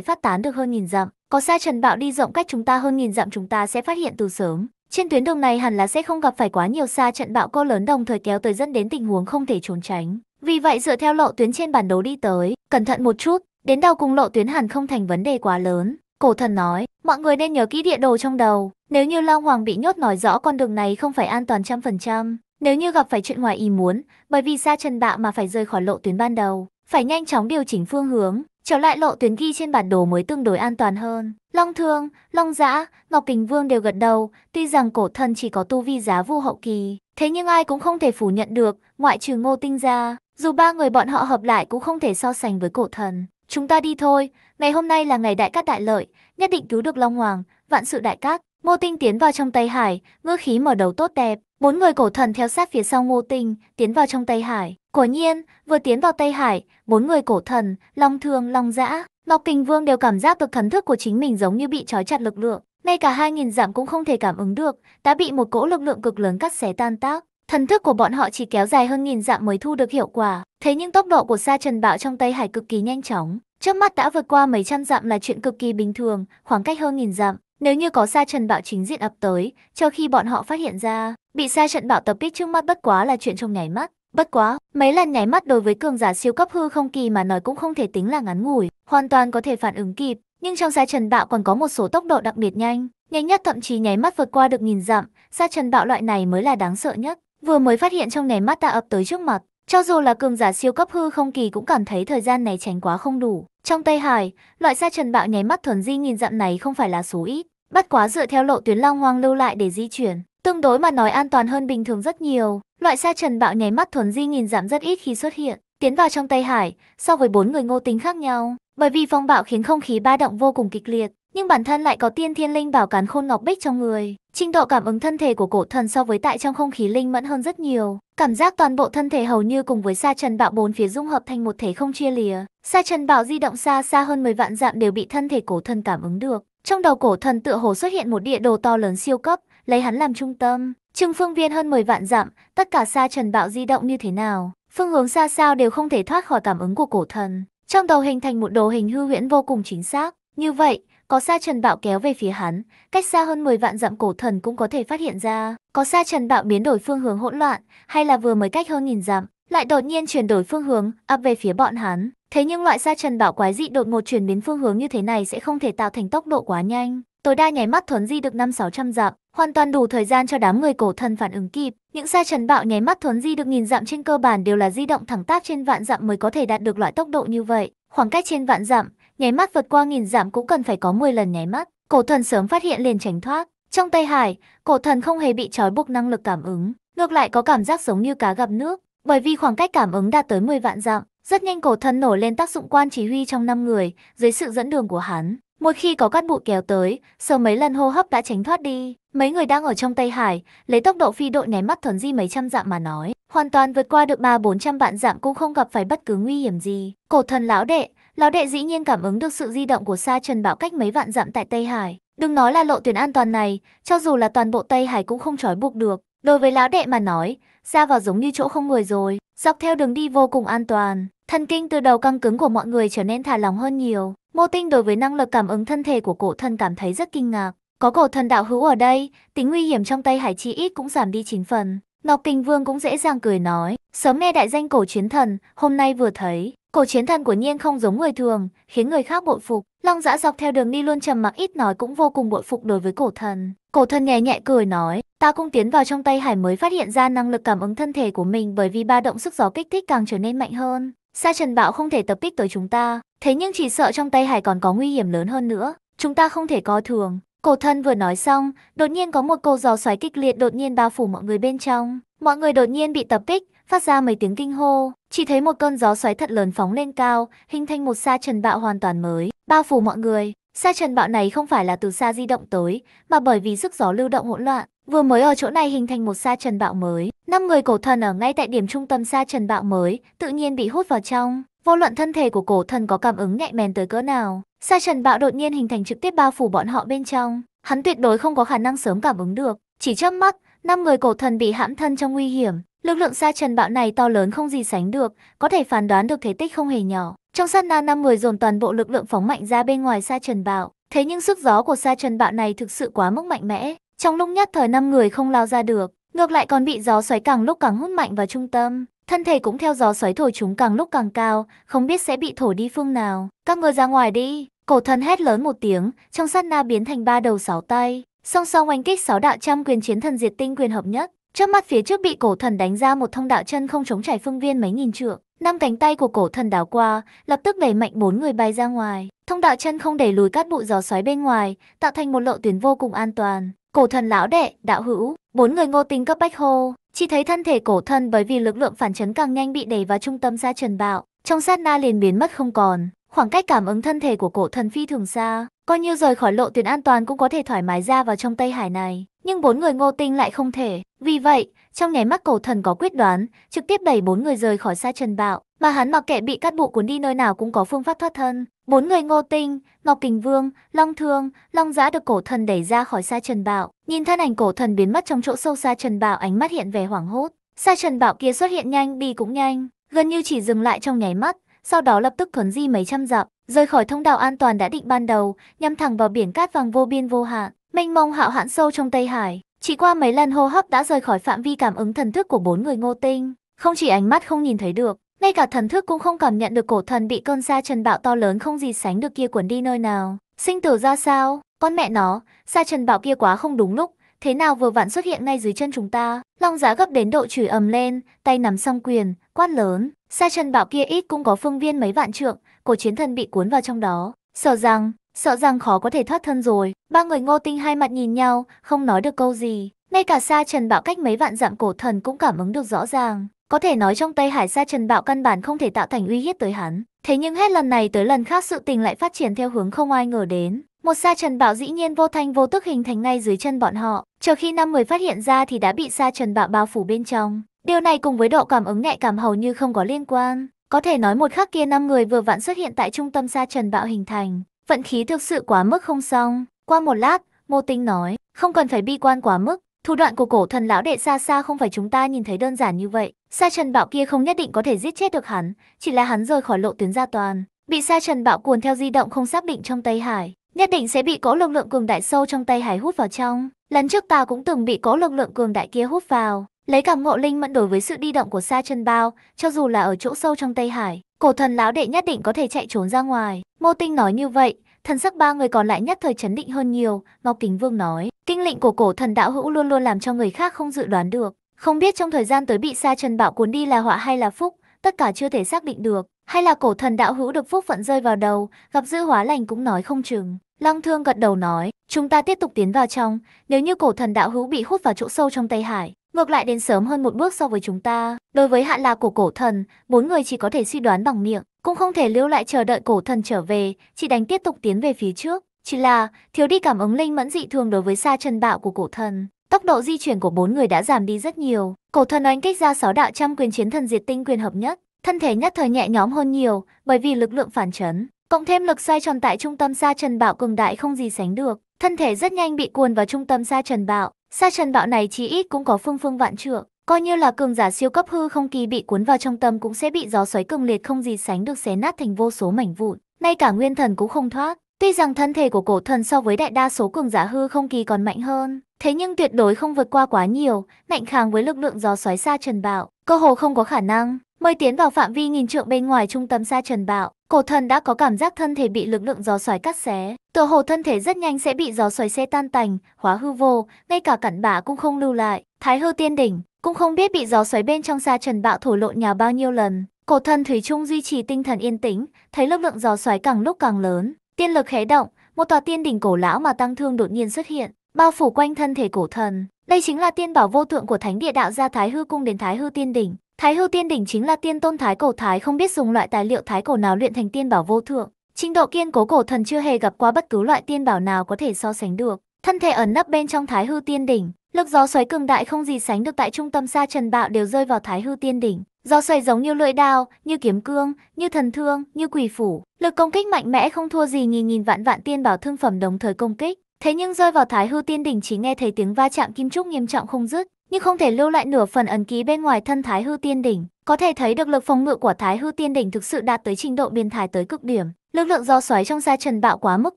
phát tán được hơn nghìn dặm. Có xa trần bạo đi rộng cách chúng ta hơn nghìn dặm chúng ta sẽ phát hiện từ sớm. Trên tuyến đường này hẳn là sẽ không gặp phải quá nhiều xa trận bạo cô lớn đồng thời kéo tới dẫn đến tình huống không thể trốn tránh. Vì vậy dựa theo lộ tuyến trên bản đồ đi tới, cẩn thận một chút, đến đầu cùng lộ tuyến hẳn không thành vấn đề quá lớn. Cổ thần nói, mọi người nên nhớ kỹ địa đồ trong đầu, nếu như Long Hoàng bị nhốt nói rõ con đường này không phải an toàn trăm phần trăm, nếu như gặp phải chuyện ngoài ý muốn, bởi vì xa trần bạo mà phải rời khỏi lộ tuyến ban đầu, phải nhanh chóng điều chỉnh phương hướng, trở lại lộ tuyến ghi trên bản đồ mới tương đối an toàn hơn. Long Thương, Long Giã, Ngọc Kình Vương đều gật đầu, tuy rằng cổ thần chỉ có tu vi giá vu hậu kỳ, thế nhưng ai cũng không thể phủ nhận được, ngoại trừ ngô tinh ra, dù ba người bọn họ hợp lại cũng không thể so sánh với cổ thần. Chúng ta đi thôi, ngày hôm nay là ngày đại cát đại lợi, nhất định cứu được Long Hoàng, vạn sự đại cát. Ngô Tinh tiến vào trong Tây Hải, ngư khí mở đầu tốt đẹp. Bốn người cổ thần theo sát phía sau Ngô Tinh, tiến vào trong Tây Hải. Quả nhiên, vừa tiến vào Tây Hải, bốn người cổ thần, Long Thương, Long Dã, Ngọc Kình Vương đều cảm giác được thần thức của chính mình giống như bị trói chặt lực lượng, ngay cả hai nghìn giảm cũng không thể cảm ứng được, đã bị một cỗ lực lượng cực lớn cắt xé tan tác. Thần thức của bọn họ chỉ kéo dài hơn nghìn dặm mới thu được hiệu quả, thế nhưng tốc độ của Sa Trần Bạo trong Tây Hải cực kỳ nhanh chóng, trước mắt đã vượt qua mấy trăm dặm là chuyện cực kỳ bình thường, khoảng cách hơn nghìn dặm, nếu như có Sa Trần Bạo chính diện ập tới, cho khi bọn họ phát hiện ra, bị Sa Trần Bạo tập kích trước mắt bất quá là chuyện trong nháy mắt. Bất quá, mấy lần nháy mắt đối với cường giả siêu cấp hư không kỳ mà nói cũng không thể tính là ngắn ngủi, hoàn toàn có thể phản ứng kịp, nhưng trong sa trần bạo còn có một số tốc độ đặc biệt nhanh, nhanh nhất thậm chí nháy mắt vượt qua được nghìn dặm, sa trần bạo loại này mới là đáng sợ nhất. Vừa mới phát hiện trong nháy mắt ta ập tới trước mặt, cho dù là cường giả siêu cấp hư không kỳ cũng cảm thấy thời gian này tránh quá không đủ. Trong Tây Hải, loại sa trần bạo nháy mắt thuần di nghìn dặm này không phải là số ít, bất quá dựa theo lộ tuyến long hoang lưu lại để di chuyển, tương đối mà nói an toàn hơn bình thường rất nhiều. Loại sa trần bạo nháy mắt thuần di nhìn giảm rất ít khi xuất hiện, tiến vào trong Tây Hải, so với bốn người ngô tính khác nhau, bởi vì phong bạo khiến không khí ba động vô cùng kịch liệt, nhưng bản thân lại có tiên thiên linh bảo cán khôn ngọc bích trong người. Trình độ cảm ứng thân thể của cổ thần so với tại trong không khí linh mẫn hơn rất nhiều, cảm giác toàn bộ thân thể hầu như cùng với sa trần bạo bốn phía dung hợp thành một thể không chia lìa. Sa trần bạo di động xa xa hơn 10 vạn dặm đều bị thân thể cổ thần cảm ứng được. Trong đầu cổ thần tựa hồ xuất hiện một địa đồ to lớn siêu cấp, lấy hắn làm trung tâm, Trưng phương viên hơn 10 vạn dặm, tất cả xa trần bạo di động như thế nào, phương hướng xa sao đều không thể thoát khỏi cảm ứng của cổ thần. Trong đầu hình thành một đồ hình hư huyễn vô cùng chính xác. Như vậy, có xa trần bạo kéo về phía hắn, cách xa hơn 10 vạn dặm cổ thần cũng có thể phát hiện ra. Có xa trần bạo biến đổi phương hướng hỗn loạn, hay là vừa mới cách hơn nghìn dặm, lại đột nhiên chuyển đổi phương hướng, áp về phía bọn hắn. Thế nhưng loại xa trần bạo quái dị đột ngột chuyển biến phương hướng như thế này sẽ không thể tạo thành tốc độ quá nhanh tối đa nháy mắt thuấn di được năm sáu trăm dặm, hoàn toàn đủ thời gian cho đám người cổ thần phản ứng kịp. Những xe chấn bạo nháy mắt thuấn di được nghìn dặm trên cơ bản đều là di động thẳng tắp trên vạn dặm mới có thể đạt được loại tốc độ như vậy. Khoảng cách trên vạn dặm, nháy mắt vượt qua nghìn dặm cũng cần phải có 10 lần nháy mắt. Cổ thần sớm phát hiện liền tránh thoát. Trong Tây Hải, cổ thần không hề bị trói buộc năng lực cảm ứng, ngược lại có cảm giác giống như cá gặp nước, bởi vì khoảng cách cảm ứng đạt tới 10 vạn dặm. Rất nhanh cổ thần nổi lên tác dụng quan chỉ huy trong năm người, dưới sự dẫn đường của hắn, một khi có cát bụi kéo tới, sờ mấy lần hô hấp đã tránh thoát đi. Mấy người đang ở trong Tây Hải, lấy tốc độ phi đội ném mắt thuần di mấy trăm dặm mà nói. Hoàn toàn vượt qua được ba bốn trăm vạn dặm cũng không gặp phải bất cứ nguy hiểm gì. Cổ thần lão đệ, lão đệ dĩ nhiên cảm ứng được sự di động của sa trần bão cách mấy vạn dặm tại Tây Hải. Đừng nói là lộ tuyến an toàn này, cho dù là toàn bộ Tây Hải cũng không trói buộc được. Đối với lão đệ mà nói, ra vào giống như chỗ không người rồi, dọc theo đường đi vô cùng an toàn. Thần kinh từ đầu căng cứng của mọi người trở nên thả lỏng hơn nhiều. Mô Tinh đối với năng lực cảm ứng thân thể của cổ thần cảm thấy rất kinh ngạc. Có cổ thần đạo hữu ở đây, tính nguy hiểm trong tay hải chi ít cũng giảm đi chín phần. Ngọc Kinh Vương cũng dễ dàng cười nói, sớm nghe đại danh cổ chiến thần, hôm nay vừa thấy, cổ chiến thần của nhiên không giống người thường, khiến người khác bội phục. Long dã dọc theo đường đi luôn trầm mặc ít nói cũng vô cùng bội phục đối với cổ thần. Cổ thần nhẹ nhẹ cười nói, ta cũng tiến vào trong tay hải mới phát hiện ra năng lực cảm ứng thân thể của mình bởi vì ba động sức gió kích thích càng trở nên mạnh hơn. Sa trần bạo không thể tập kích tới chúng ta, Thế nhưng chỉ sợ trong tay hải còn có nguy hiểm lớn hơn nữa, chúng ta không thể có thường. Cổ thân vừa nói xong, đột nhiên có một cô gió xoáy kịch liệt đột nhiên bao phủ mọi người bên trong. Mọi người đột nhiên bị tập kích, phát ra mấy tiếng kinh hô. Chỉ thấy một cơn gió xoáy thật lớn phóng lên cao, hình thành một sa trần bạo hoàn toàn mới, bao phủ mọi người. Sa trần bạo này không phải là từ xa di động tới, mà bởi vì sức gió lưu động hỗn loạn, vừa mới ở chỗ này hình thành một sa trần bạo mới. Năm người cổ thần ở ngay tại điểm trung tâm sa trần bạo mới, tự nhiên bị hút vào trong. Vô luận thân thể của cổ thần có cảm ứng nhạy bén tới cỡ nào, sa trần bạo đột nhiên hình thành trực tiếp bao phủ bọn họ bên trong. Hắn tuyệt đối không có khả năng sớm cảm ứng được. Chỉ chớp mắt, năm người cổ thần bị hãm thân trong nguy hiểm. Lực lượng sa trần bạo này to lớn không gì sánh được, có thể phán đoán được thế tích không hề nhỏ. Trong sát na năm người dồn toàn bộ lực lượng phóng mạnh ra bên ngoài sa trần bạo. Thế nhưng sức gió của sa trần bạo này thực sự quá mức mạnh mẽ. Trong lúc nhất thời năm người không lao ra được, ngược lại còn bị gió xoáy càng lúc càng hút mạnh vào trung tâm. Thân thể cũng theo gió xoáy thổi chúng càng lúc càng cao, không biết sẽ bị thổi đi phương nào. Các người ra ngoài đi, cổ thần hét lớn một tiếng, trong sát na biến thành ba đầu sáu tay. Song song oanh kích sáu đạo trăm quyền chiến thần diệt tinh quyền hợp nhất. Trước mắt phía trước bị cổ thần đánh ra một thông đạo chân không chống chảy phương viên mấy nghìn trượng. Năm cánh tay của cổ thần đảo qua, lập tức đẩy mạnh bốn người bay ra ngoài. Thông đạo chân không đẩy lùi cát bụi gió xoáy bên ngoài, tạo thành một lộ tuyến vô cùng an toàn. Cổ thần lão đệ, đạo hữu, bốn người ngô tinh cấp bách hô, chỉ thấy thân thể cổ thần bởi vì lực lượng phản chấn càng nhanh bị đẩy vào trung tâm ra trần bạo, trong sát na liền biến mất không còn. Khoảng cách cảm ứng thân thể của cổ thần phi thường xa, coi như rời khỏi lộ tuyến an toàn cũng có thể thoải mái ra vào trong Tây Hải này. Nhưng bốn người ngô tinh lại không thể. Vì vậy, trong nháy mắt cổ thần có quyết đoán, trực tiếp đẩy bốn người rời khỏi xa trần bạo. Mà hắn mặc kệ bị cắt bụ cuốn đi nơi nào cũng có phương pháp thoát thân. Bốn người ngô tinh, Ngọc Kình Vương, Long Thương, Long Giã được cổ thần đẩy ra khỏi xa trần bạo. Nhìn thân ảnh cổ thần biến mất trong chỗ sâu xa trần bạo ánh mắt hiện về hoảng hốt. Sa trần bạo kia xuất hiện nhanh đi cũng nhanh, gần như chỉ dừng lại trong nháy mắt, sau đó lập tức thuấn di mấy trăm dặm, rời khỏi thông đạo an toàn đã định ban đầu, nhắm thẳng vào biển cát vàng vô biên vô hạn mênh mông hạo hãn sâu trong Tây Hải, chỉ qua mấy lần hô hấp đã rời khỏi phạm vi cảm ứng thần thức của bốn người ngô tinh. Không chỉ ánh mắt không nhìn thấy được, ngay cả thần thức cũng không cảm nhận được cổ thần bị cơn sa trần bạo to lớn không gì sánh được kia cuốn đi nơi nào. Sinh tử ra sao? Con mẹ nó, sa trần bạo kia quá không đúng lúc, thế nào vừa vặn xuất hiện ngay dưới chân chúng ta? Long giá gấp đến độ chửi ầm lên, tay nắm song quyền, quát lớn. Sa trần bạo kia ít cũng có phương viên mấy vạn trượng, cổ chiến thần bị cuốn vào trong đó. Sợ rằng, Sợ rằng khó có thể thoát thân rồi, ba người ngô tinh hai mặt nhìn nhau, không nói được câu gì. Ngay cả xa Trần Bạo cách mấy vạn dặm cổ thần cũng cảm ứng được rõ ràng. Có thể nói trong Tây Hải xa Trần Bạo căn bản không thể tạo thành uy hiếp tới hắn. Thế nhưng hết lần này tới lần khác sự tình lại phát triển theo hướng không ai ngờ đến. Một xa trần bạo dĩ nhiên vô thanh vô tức hình thành ngay dưới chân bọn họ, chờ khi năm người phát hiện ra thì đã bị xa trần bạo bao phủ bên trong. Điều này cùng với độ cảm ứng nhạy cảm hầu như không có liên quan. Có thể nói một khắc kia năm người vừa vặn xuất hiện tại trung tâm xa trần bạo hình thành, vận khí thực sự quá mức không xong. Qua một lát, Mô Tinh nói, không cần phải bi quan quá mức. Thủ đoạn của cổ thần lão đệ xa xa không phải chúng ta nhìn thấy đơn giản như vậy. Sa trần bạo kia không nhất định có thể giết chết được hắn, chỉ là hắn rời khỏi lộ tuyến gia toàn. Bị sa trần bạo cuồn theo di động không xác định trong Tây Hải, nhất định sẽ bị cỗ lực lượng cường đại sâu trong Tây Hải hút vào trong. Lần trước ta cũng từng bị cỗ lực lượng cường đại kia hút vào, Lấy cảm ngộ linh mẫn đối với sự đi động của Sa Chân Bao, cho dù là ở chỗ sâu trong Tây Hải, cổ thần lão đệ nhất định có thể chạy trốn ra ngoài. Mô Tinh nói như vậy, thần sắc ba người còn lại nhất thời chấn định hơn nhiều, Ngọc Kính Vương nói. Kinh lệnh của cổ thần đạo hữu luôn luôn làm cho người khác không dự đoán được. Không biết trong thời gian tới bị Sa Trần Bạo cuốn đi là họa hay là phúc, tất cả chưa thể xác định được. Hay là cổ thần đạo hữu được phúc phận rơi vào đầu, gặp dữ hóa lành cũng nói không chừng. Long Thương gật đầu nói, chúng ta tiếp tục tiến vào trong, nếu như cổ thần đạo hữu bị hút vào chỗ sâu trong Tây Hải, ngược lại đến sớm hơn một bước so với chúng ta. Đối với hạn lạc của cổ thần, bốn người chỉ có thể suy đoán bằng miệng, cũng không thể lưu lại chờ đợi cổ thần trở về, chỉ đánh tiếp tục tiến về phía trước. Chỉ là thiếu đi cảm ứng linh mẫn dị thường đối với xa chân bạo của cổ thần. Tốc độ di chuyển của bốn người đã giảm đi rất nhiều. Cổ thần oanh kích ra sáu đạo trăm quyền chiến thần diệt tinh quyền hợp nhất, thân thể nhất thời nhẹ nhõm hơn nhiều, bởi vì lực lượng phản chấn, cộng thêm lực xoay tròn tại trung tâm xa trần bạo cường đại không gì sánh được, thân thể rất nhanh bị cuồn vào trung tâm xa trần bạo, Sa trần bạo này chí ít cũng có phương phương vạn trượng, coi như là cường giả siêu cấp hư không kỳ bị cuốn vào trong tâm cũng sẽ bị gió xoáy cường liệt không gì sánh được xé nát thành vô số mảnh vụn, ngay cả nguyên thần cũng không thoát. Tuy rằng thân thể của cổ thần so với đại đa số cường giả hư không kỳ còn mạnh hơn, thế nhưng tuyệt đối không vượt qua quá nhiều, mạnh kháng với lực lượng gió xoáy sa trần bạo, cơ hồ không có khả năng. Mới tiến vào phạm vi nghìn trượng bên ngoài trung tâm xa trần bạo, cổ thần đã có cảm giác thân thể bị lực lượng gió xoáy cắt xé. Tựa hồ thân thể rất nhanh sẽ bị gió xoáy xe tan tành, hóa hư vô, ngay cả cản bả cũng không lưu lại. Thái hư tiên đỉnh, cũng không biết bị gió xoáy bên trong xa trần bạo thổ lộn nhào bao nhiêu lần. Cổ thần Thủy Trung duy trì tinh thần yên tĩnh, thấy lực lượng gió xoáy càng lúc càng lớn. Tiên lực khé động, một tòa tiên đỉnh cổ lão mà tăng thương đột nhiên xuất hiện, bao phủ quanh thân thể cổ thần. Đây chính là tiên bảo vô thượng của thánh địa đạo gia Thái Hư Cung đến Thái Hư Tiên Đỉnh. Thái hư tiên đỉnh chính là tiên tôn thái cổ thái không biết dùng loại tài liệu thái cổ nào luyện thành tiên bảo vô thượng. Trình độ kiên cố cổ thần chưa hề gặp qua bất cứ loại tiên bảo nào có thể so sánh được. Thân thể ẩn nấp bên trong thái hư tiên đỉnh, lực gió xoáy cường đại không gì sánh được tại trung tâm xa trần bạo đều rơi vào thái hư tiên đỉnh. Gió xoáy giống như lưỡi đao, như kiếm cương, như thần thương, như quỷ phủ, lực công kích mạnh mẽ không thua gì nghìn nghìn vạn vạn tiên bảo thương phẩm đồng thời công kích. Thế nhưng rơi vào thái hư tiên đỉnh chỉ nghe thấy tiếng va chạm kim trúc nghiêm trọng không dứt, nhưng không thể lưu lại nửa phần ấn ký bên ngoài thân Thái Hư Tiên Đỉnh. Có thể thấy được lực phòng ngự của Thái Hư Tiên Đỉnh thực sự đạt tới trình độ biên thái tới cực điểm. Lực lượng do xoáy trong gia trần bạo quá mức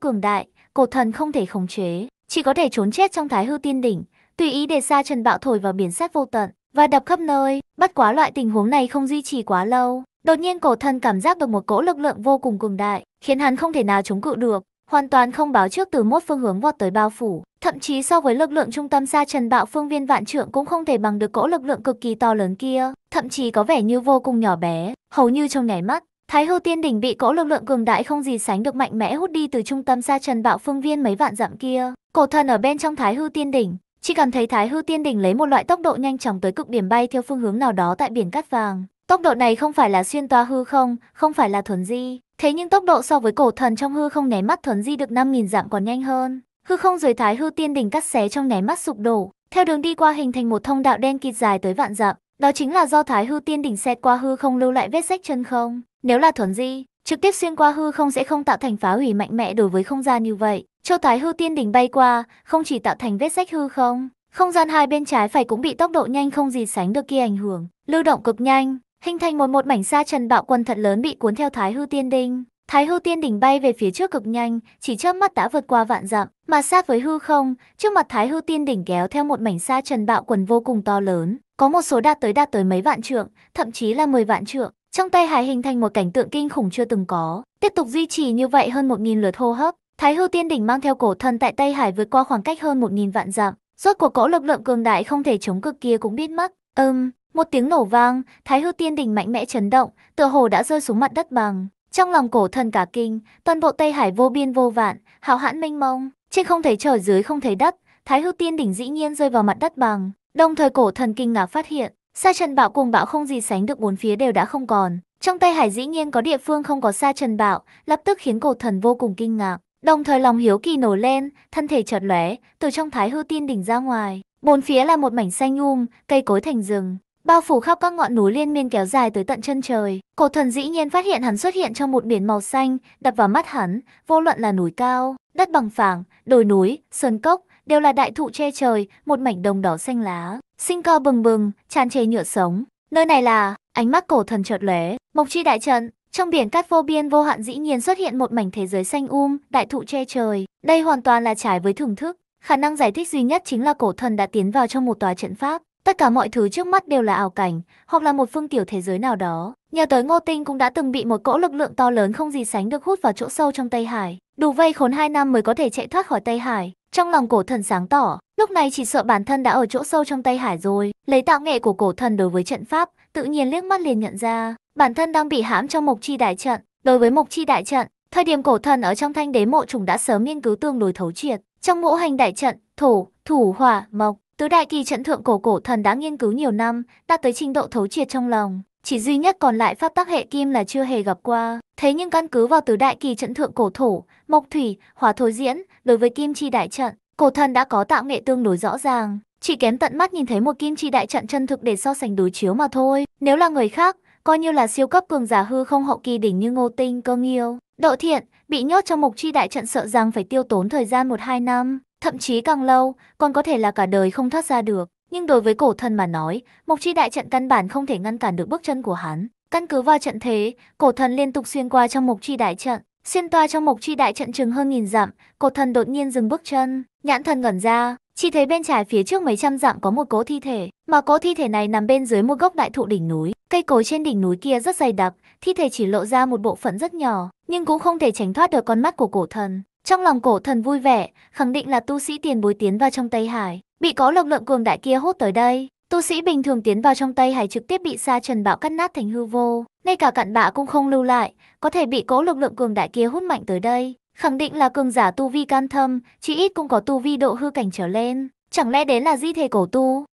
cường đại, cổ thần không thể khống chế, chỉ có thể trốn chết trong Thái Hư Tiên Đỉnh, tùy ý để gia trần bạo thổi vào biển sát vô tận và đập khắp nơi. Bất quá loại tình huống này không duy trì quá lâu. Đột nhiên cổ thần cảm giác được một cỗ lực lượng vô cùng cường đại, khiến hắn không thể nào chống cự được hoàn toàn không báo trước từ một phương hướng vọt tới bao phủ. Thậm chí so với lực lượng trung tâm xa trần bạo phương viên vạn trượng cũng không thể bằng được cỗ lực lượng cực kỳ to lớn kia, thậm chí có vẻ như vô cùng nhỏ bé, hầu như trong nháy mắt. Thái hư tiên đỉnh bị cỗ lực lượng cường đại không gì sánh được mạnh mẽ hút đi từ trung tâm xa trần bạo phương viên mấy vạn dặm kia. Cổ thần ở bên trong thái hư tiên đỉnh, chỉ cảm thấy thái hư tiên đỉnh lấy một loại tốc độ nhanh chóng tới cực điểm bay theo phương hướng nào đó tại biển cát vàng Tốc độ này không phải là xuyên toa hư không, không phải là thuần di. Thế nhưng tốc độ so với cổ thần trong hư không né mắt thuần di được 5.000 dặm còn nhanh hơn. Hư không rời thái hư tiên đỉnh cắt xé trong né mắt sụp đổ, theo đường đi qua hình thành một thông đạo đen kịt dài tới vạn dặm. Đó chính là do thái hư tiên đỉnh xẹt qua hư không lưu lại vết rách chân không. Nếu là thuần di, trực tiếp xuyên qua hư không sẽ không tạo thành phá hủy mạnh mẽ đối với không gian như vậy. Châu thái hư tiên đỉnh bay qua, không chỉ tạo thành vết rách hư không, không gian hai bên trái phải cũng bị tốc độ nhanh không gì sánh được kia ảnh hưởng, lưu động cực nhanh, hình thành một một mảnh sa trần bạo quân thật lớn bị cuốn theo Thái Hư Tiên Đinh. Thái Hư Tiên đỉnh bay về phía trước cực nhanh, chỉ chớp mắt đã vượt qua vạn dặm, mà sát với hư không, trước mặt Thái Hư Tiên đỉnh kéo theo một mảnh sa trần bạo quần vô cùng to lớn, có một số đạt tới đạt tới mấy vạn trượng, thậm chí là 10 vạn trượng. Trong tay Hải hình thành một cảnh tượng kinh khủng chưa từng có, tiếp tục duy trì như vậy hơn 1000 lượt hô hấp, Thái Hư Tiên đỉnh mang theo cổ thần tại tay Hải vượt qua khoảng cách hơn 1000 vạn dặm, rốt cuộc cỗ lực lượng cường đại không thể chống cực kia cũng biết mất. Ừm, một tiếng nổ vang, Thái Hư Tiên đỉnh mạnh mẽ chấn động, tựa hồ đã rơi xuống mặt đất bằng. Trong lòng cổ thần cả kinh, toàn bộ Tây Hải vô biên vô vạn, hào hãn mênh mông, trên không thấy trời dưới không thấy đất, Thái Hư Tiên Đỉnh dĩ nhiên rơi vào mặt đất bằng. Đồng thời cổ thần kinh ngạc phát hiện, Sa Trần Bạo cùng bão không gì sánh được bốn phía đều đã không còn. Trong Tây Hải dĩ nhiên có địa phương không có Sa Trần Bạo, lập tức khiến cổ thần vô cùng kinh ngạc. Đồng thời lòng hiếu kỳ nổ lên, thân thể chợt lóe, từ trong Thái Hư Tiên Đỉnh ra ngoài. Bốn phía là một mảnh xanh um, cây cối thành rừng bao phủ khắp các ngọn núi liên miên kéo dài tới tận chân trời. Cổ thần dĩ nhiên phát hiện hắn xuất hiện trong một biển màu xanh, đập vào mắt hắn, vô luận là núi cao, đất bằng phẳng, đồi núi, sơn cốc, đều là đại thụ che trời, một mảnh đồng đỏ xanh lá, sinh co bừng bừng, tràn trề nhựa sống. Nơi này là, ánh mắt cổ thần chợt lóe, Mộc Chi đại trận, trong biển cát vô biên vô hạn dĩ nhiên xuất hiện một mảnh thế giới xanh um, đại thụ che trời, đây hoàn toàn là trái với thưởng thức. Khả năng giải thích duy nhất chính là cổ thần đã tiến vào trong một tòa trận pháp, Tất cả mọi thứ trước mắt đều là ảo cảnh, hoặc là một phương tiểu thế giới nào đó. Nhờ tới Ngô Tinh cũng đã từng bị một cỗ lực lượng to lớn không gì sánh được hút vào chỗ sâu trong Tây Hải. Đủ vây khốn 2 năm mới có thể chạy thoát khỏi Tây Hải. Trong lòng cổ thần sáng tỏ, lúc này chỉ sợ bản thân đã ở chỗ sâu trong Tây Hải rồi. Lấy tạo nghệ của cổ thần đối với trận pháp, tự nhiên liếc mắt liền nhận ra, bản thân đang bị hãm trong mục chi đại trận. Đối với mục chi đại trận, thời điểm cổ thần ở trong thanh đế mộ trùng đã sớm nghiên cứu tương đối thấu triệt. Trong ngũ hành đại trận, thổ, thủ, hỏa, mộc, Tứ đại kỳ trận thượng cổ cổ thần đã nghiên cứu nhiều năm, đã tới trình độ thấu triệt trong lòng. Chỉ duy nhất còn lại pháp tắc hệ kim là chưa hề gặp qua. Thế nhưng căn cứ vào tứ đại kỳ trận thượng cổ thổ, mộc thủy, hỏa thối diễn, đối với kim chi đại trận, cổ thần đã có tạo nghệ tương đối rõ ràng. Chỉ kém tận mắt nhìn thấy một kim chi đại trận chân thực để so sánh đối chiếu mà thôi. Nếu là người khác, coi như là siêu cấp cường giả hư không hậu kỳ đỉnh như ngô tinh cơ nghiêu. Độ thiện, bị nhốt trong mục chi đại trận sợ rằng phải tiêu tốn thời gian 1-2 năm thậm chí càng lâu, còn có thể là cả đời không thoát ra được. Nhưng đối với cổ thần mà nói, Mộc Chi Đại Trận căn bản không thể ngăn cản được bước chân của hắn. Căn cứ vào trận thế, cổ thần liên tục xuyên qua trong Mộc Chi Đại Trận. Xuyên toa trong Mộc Chi Đại Trận chừng hơn nghìn dặm, cổ thần đột nhiên dừng bước chân, nhãn thần ngẩn ra, chỉ thấy bên trái phía trước mấy trăm dặm có một cố thi thể, mà cố thi thể này nằm bên dưới một gốc đại thụ đỉnh núi. Cây cối trên đỉnh núi kia rất dày đặc, thi thể chỉ lộ ra một bộ phận rất nhỏ, nhưng cũng không thể tránh thoát được con mắt của cổ thần. Trong lòng cổ thần vui vẻ, khẳng định là tu sĩ tiền bối tiến vào trong Tây Hải, bị có lực lượng cường đại kia hút tới đây. Tu sĩ bình thường tiến vào trong Tây Hải trực tiếp bị sa trần bạo cắt nát thành hư vô, ngay cả cặn bạ cũng không lưu lại, có thể bị cố lực lượng cường đại kia hút mạnh tới đây. Khẳng định là cường giả tu vi can thâm, chỉ ít cũng có tu vi độ hư cảnh trở lên. Chẳng lẽ đến là di thể cổ tu?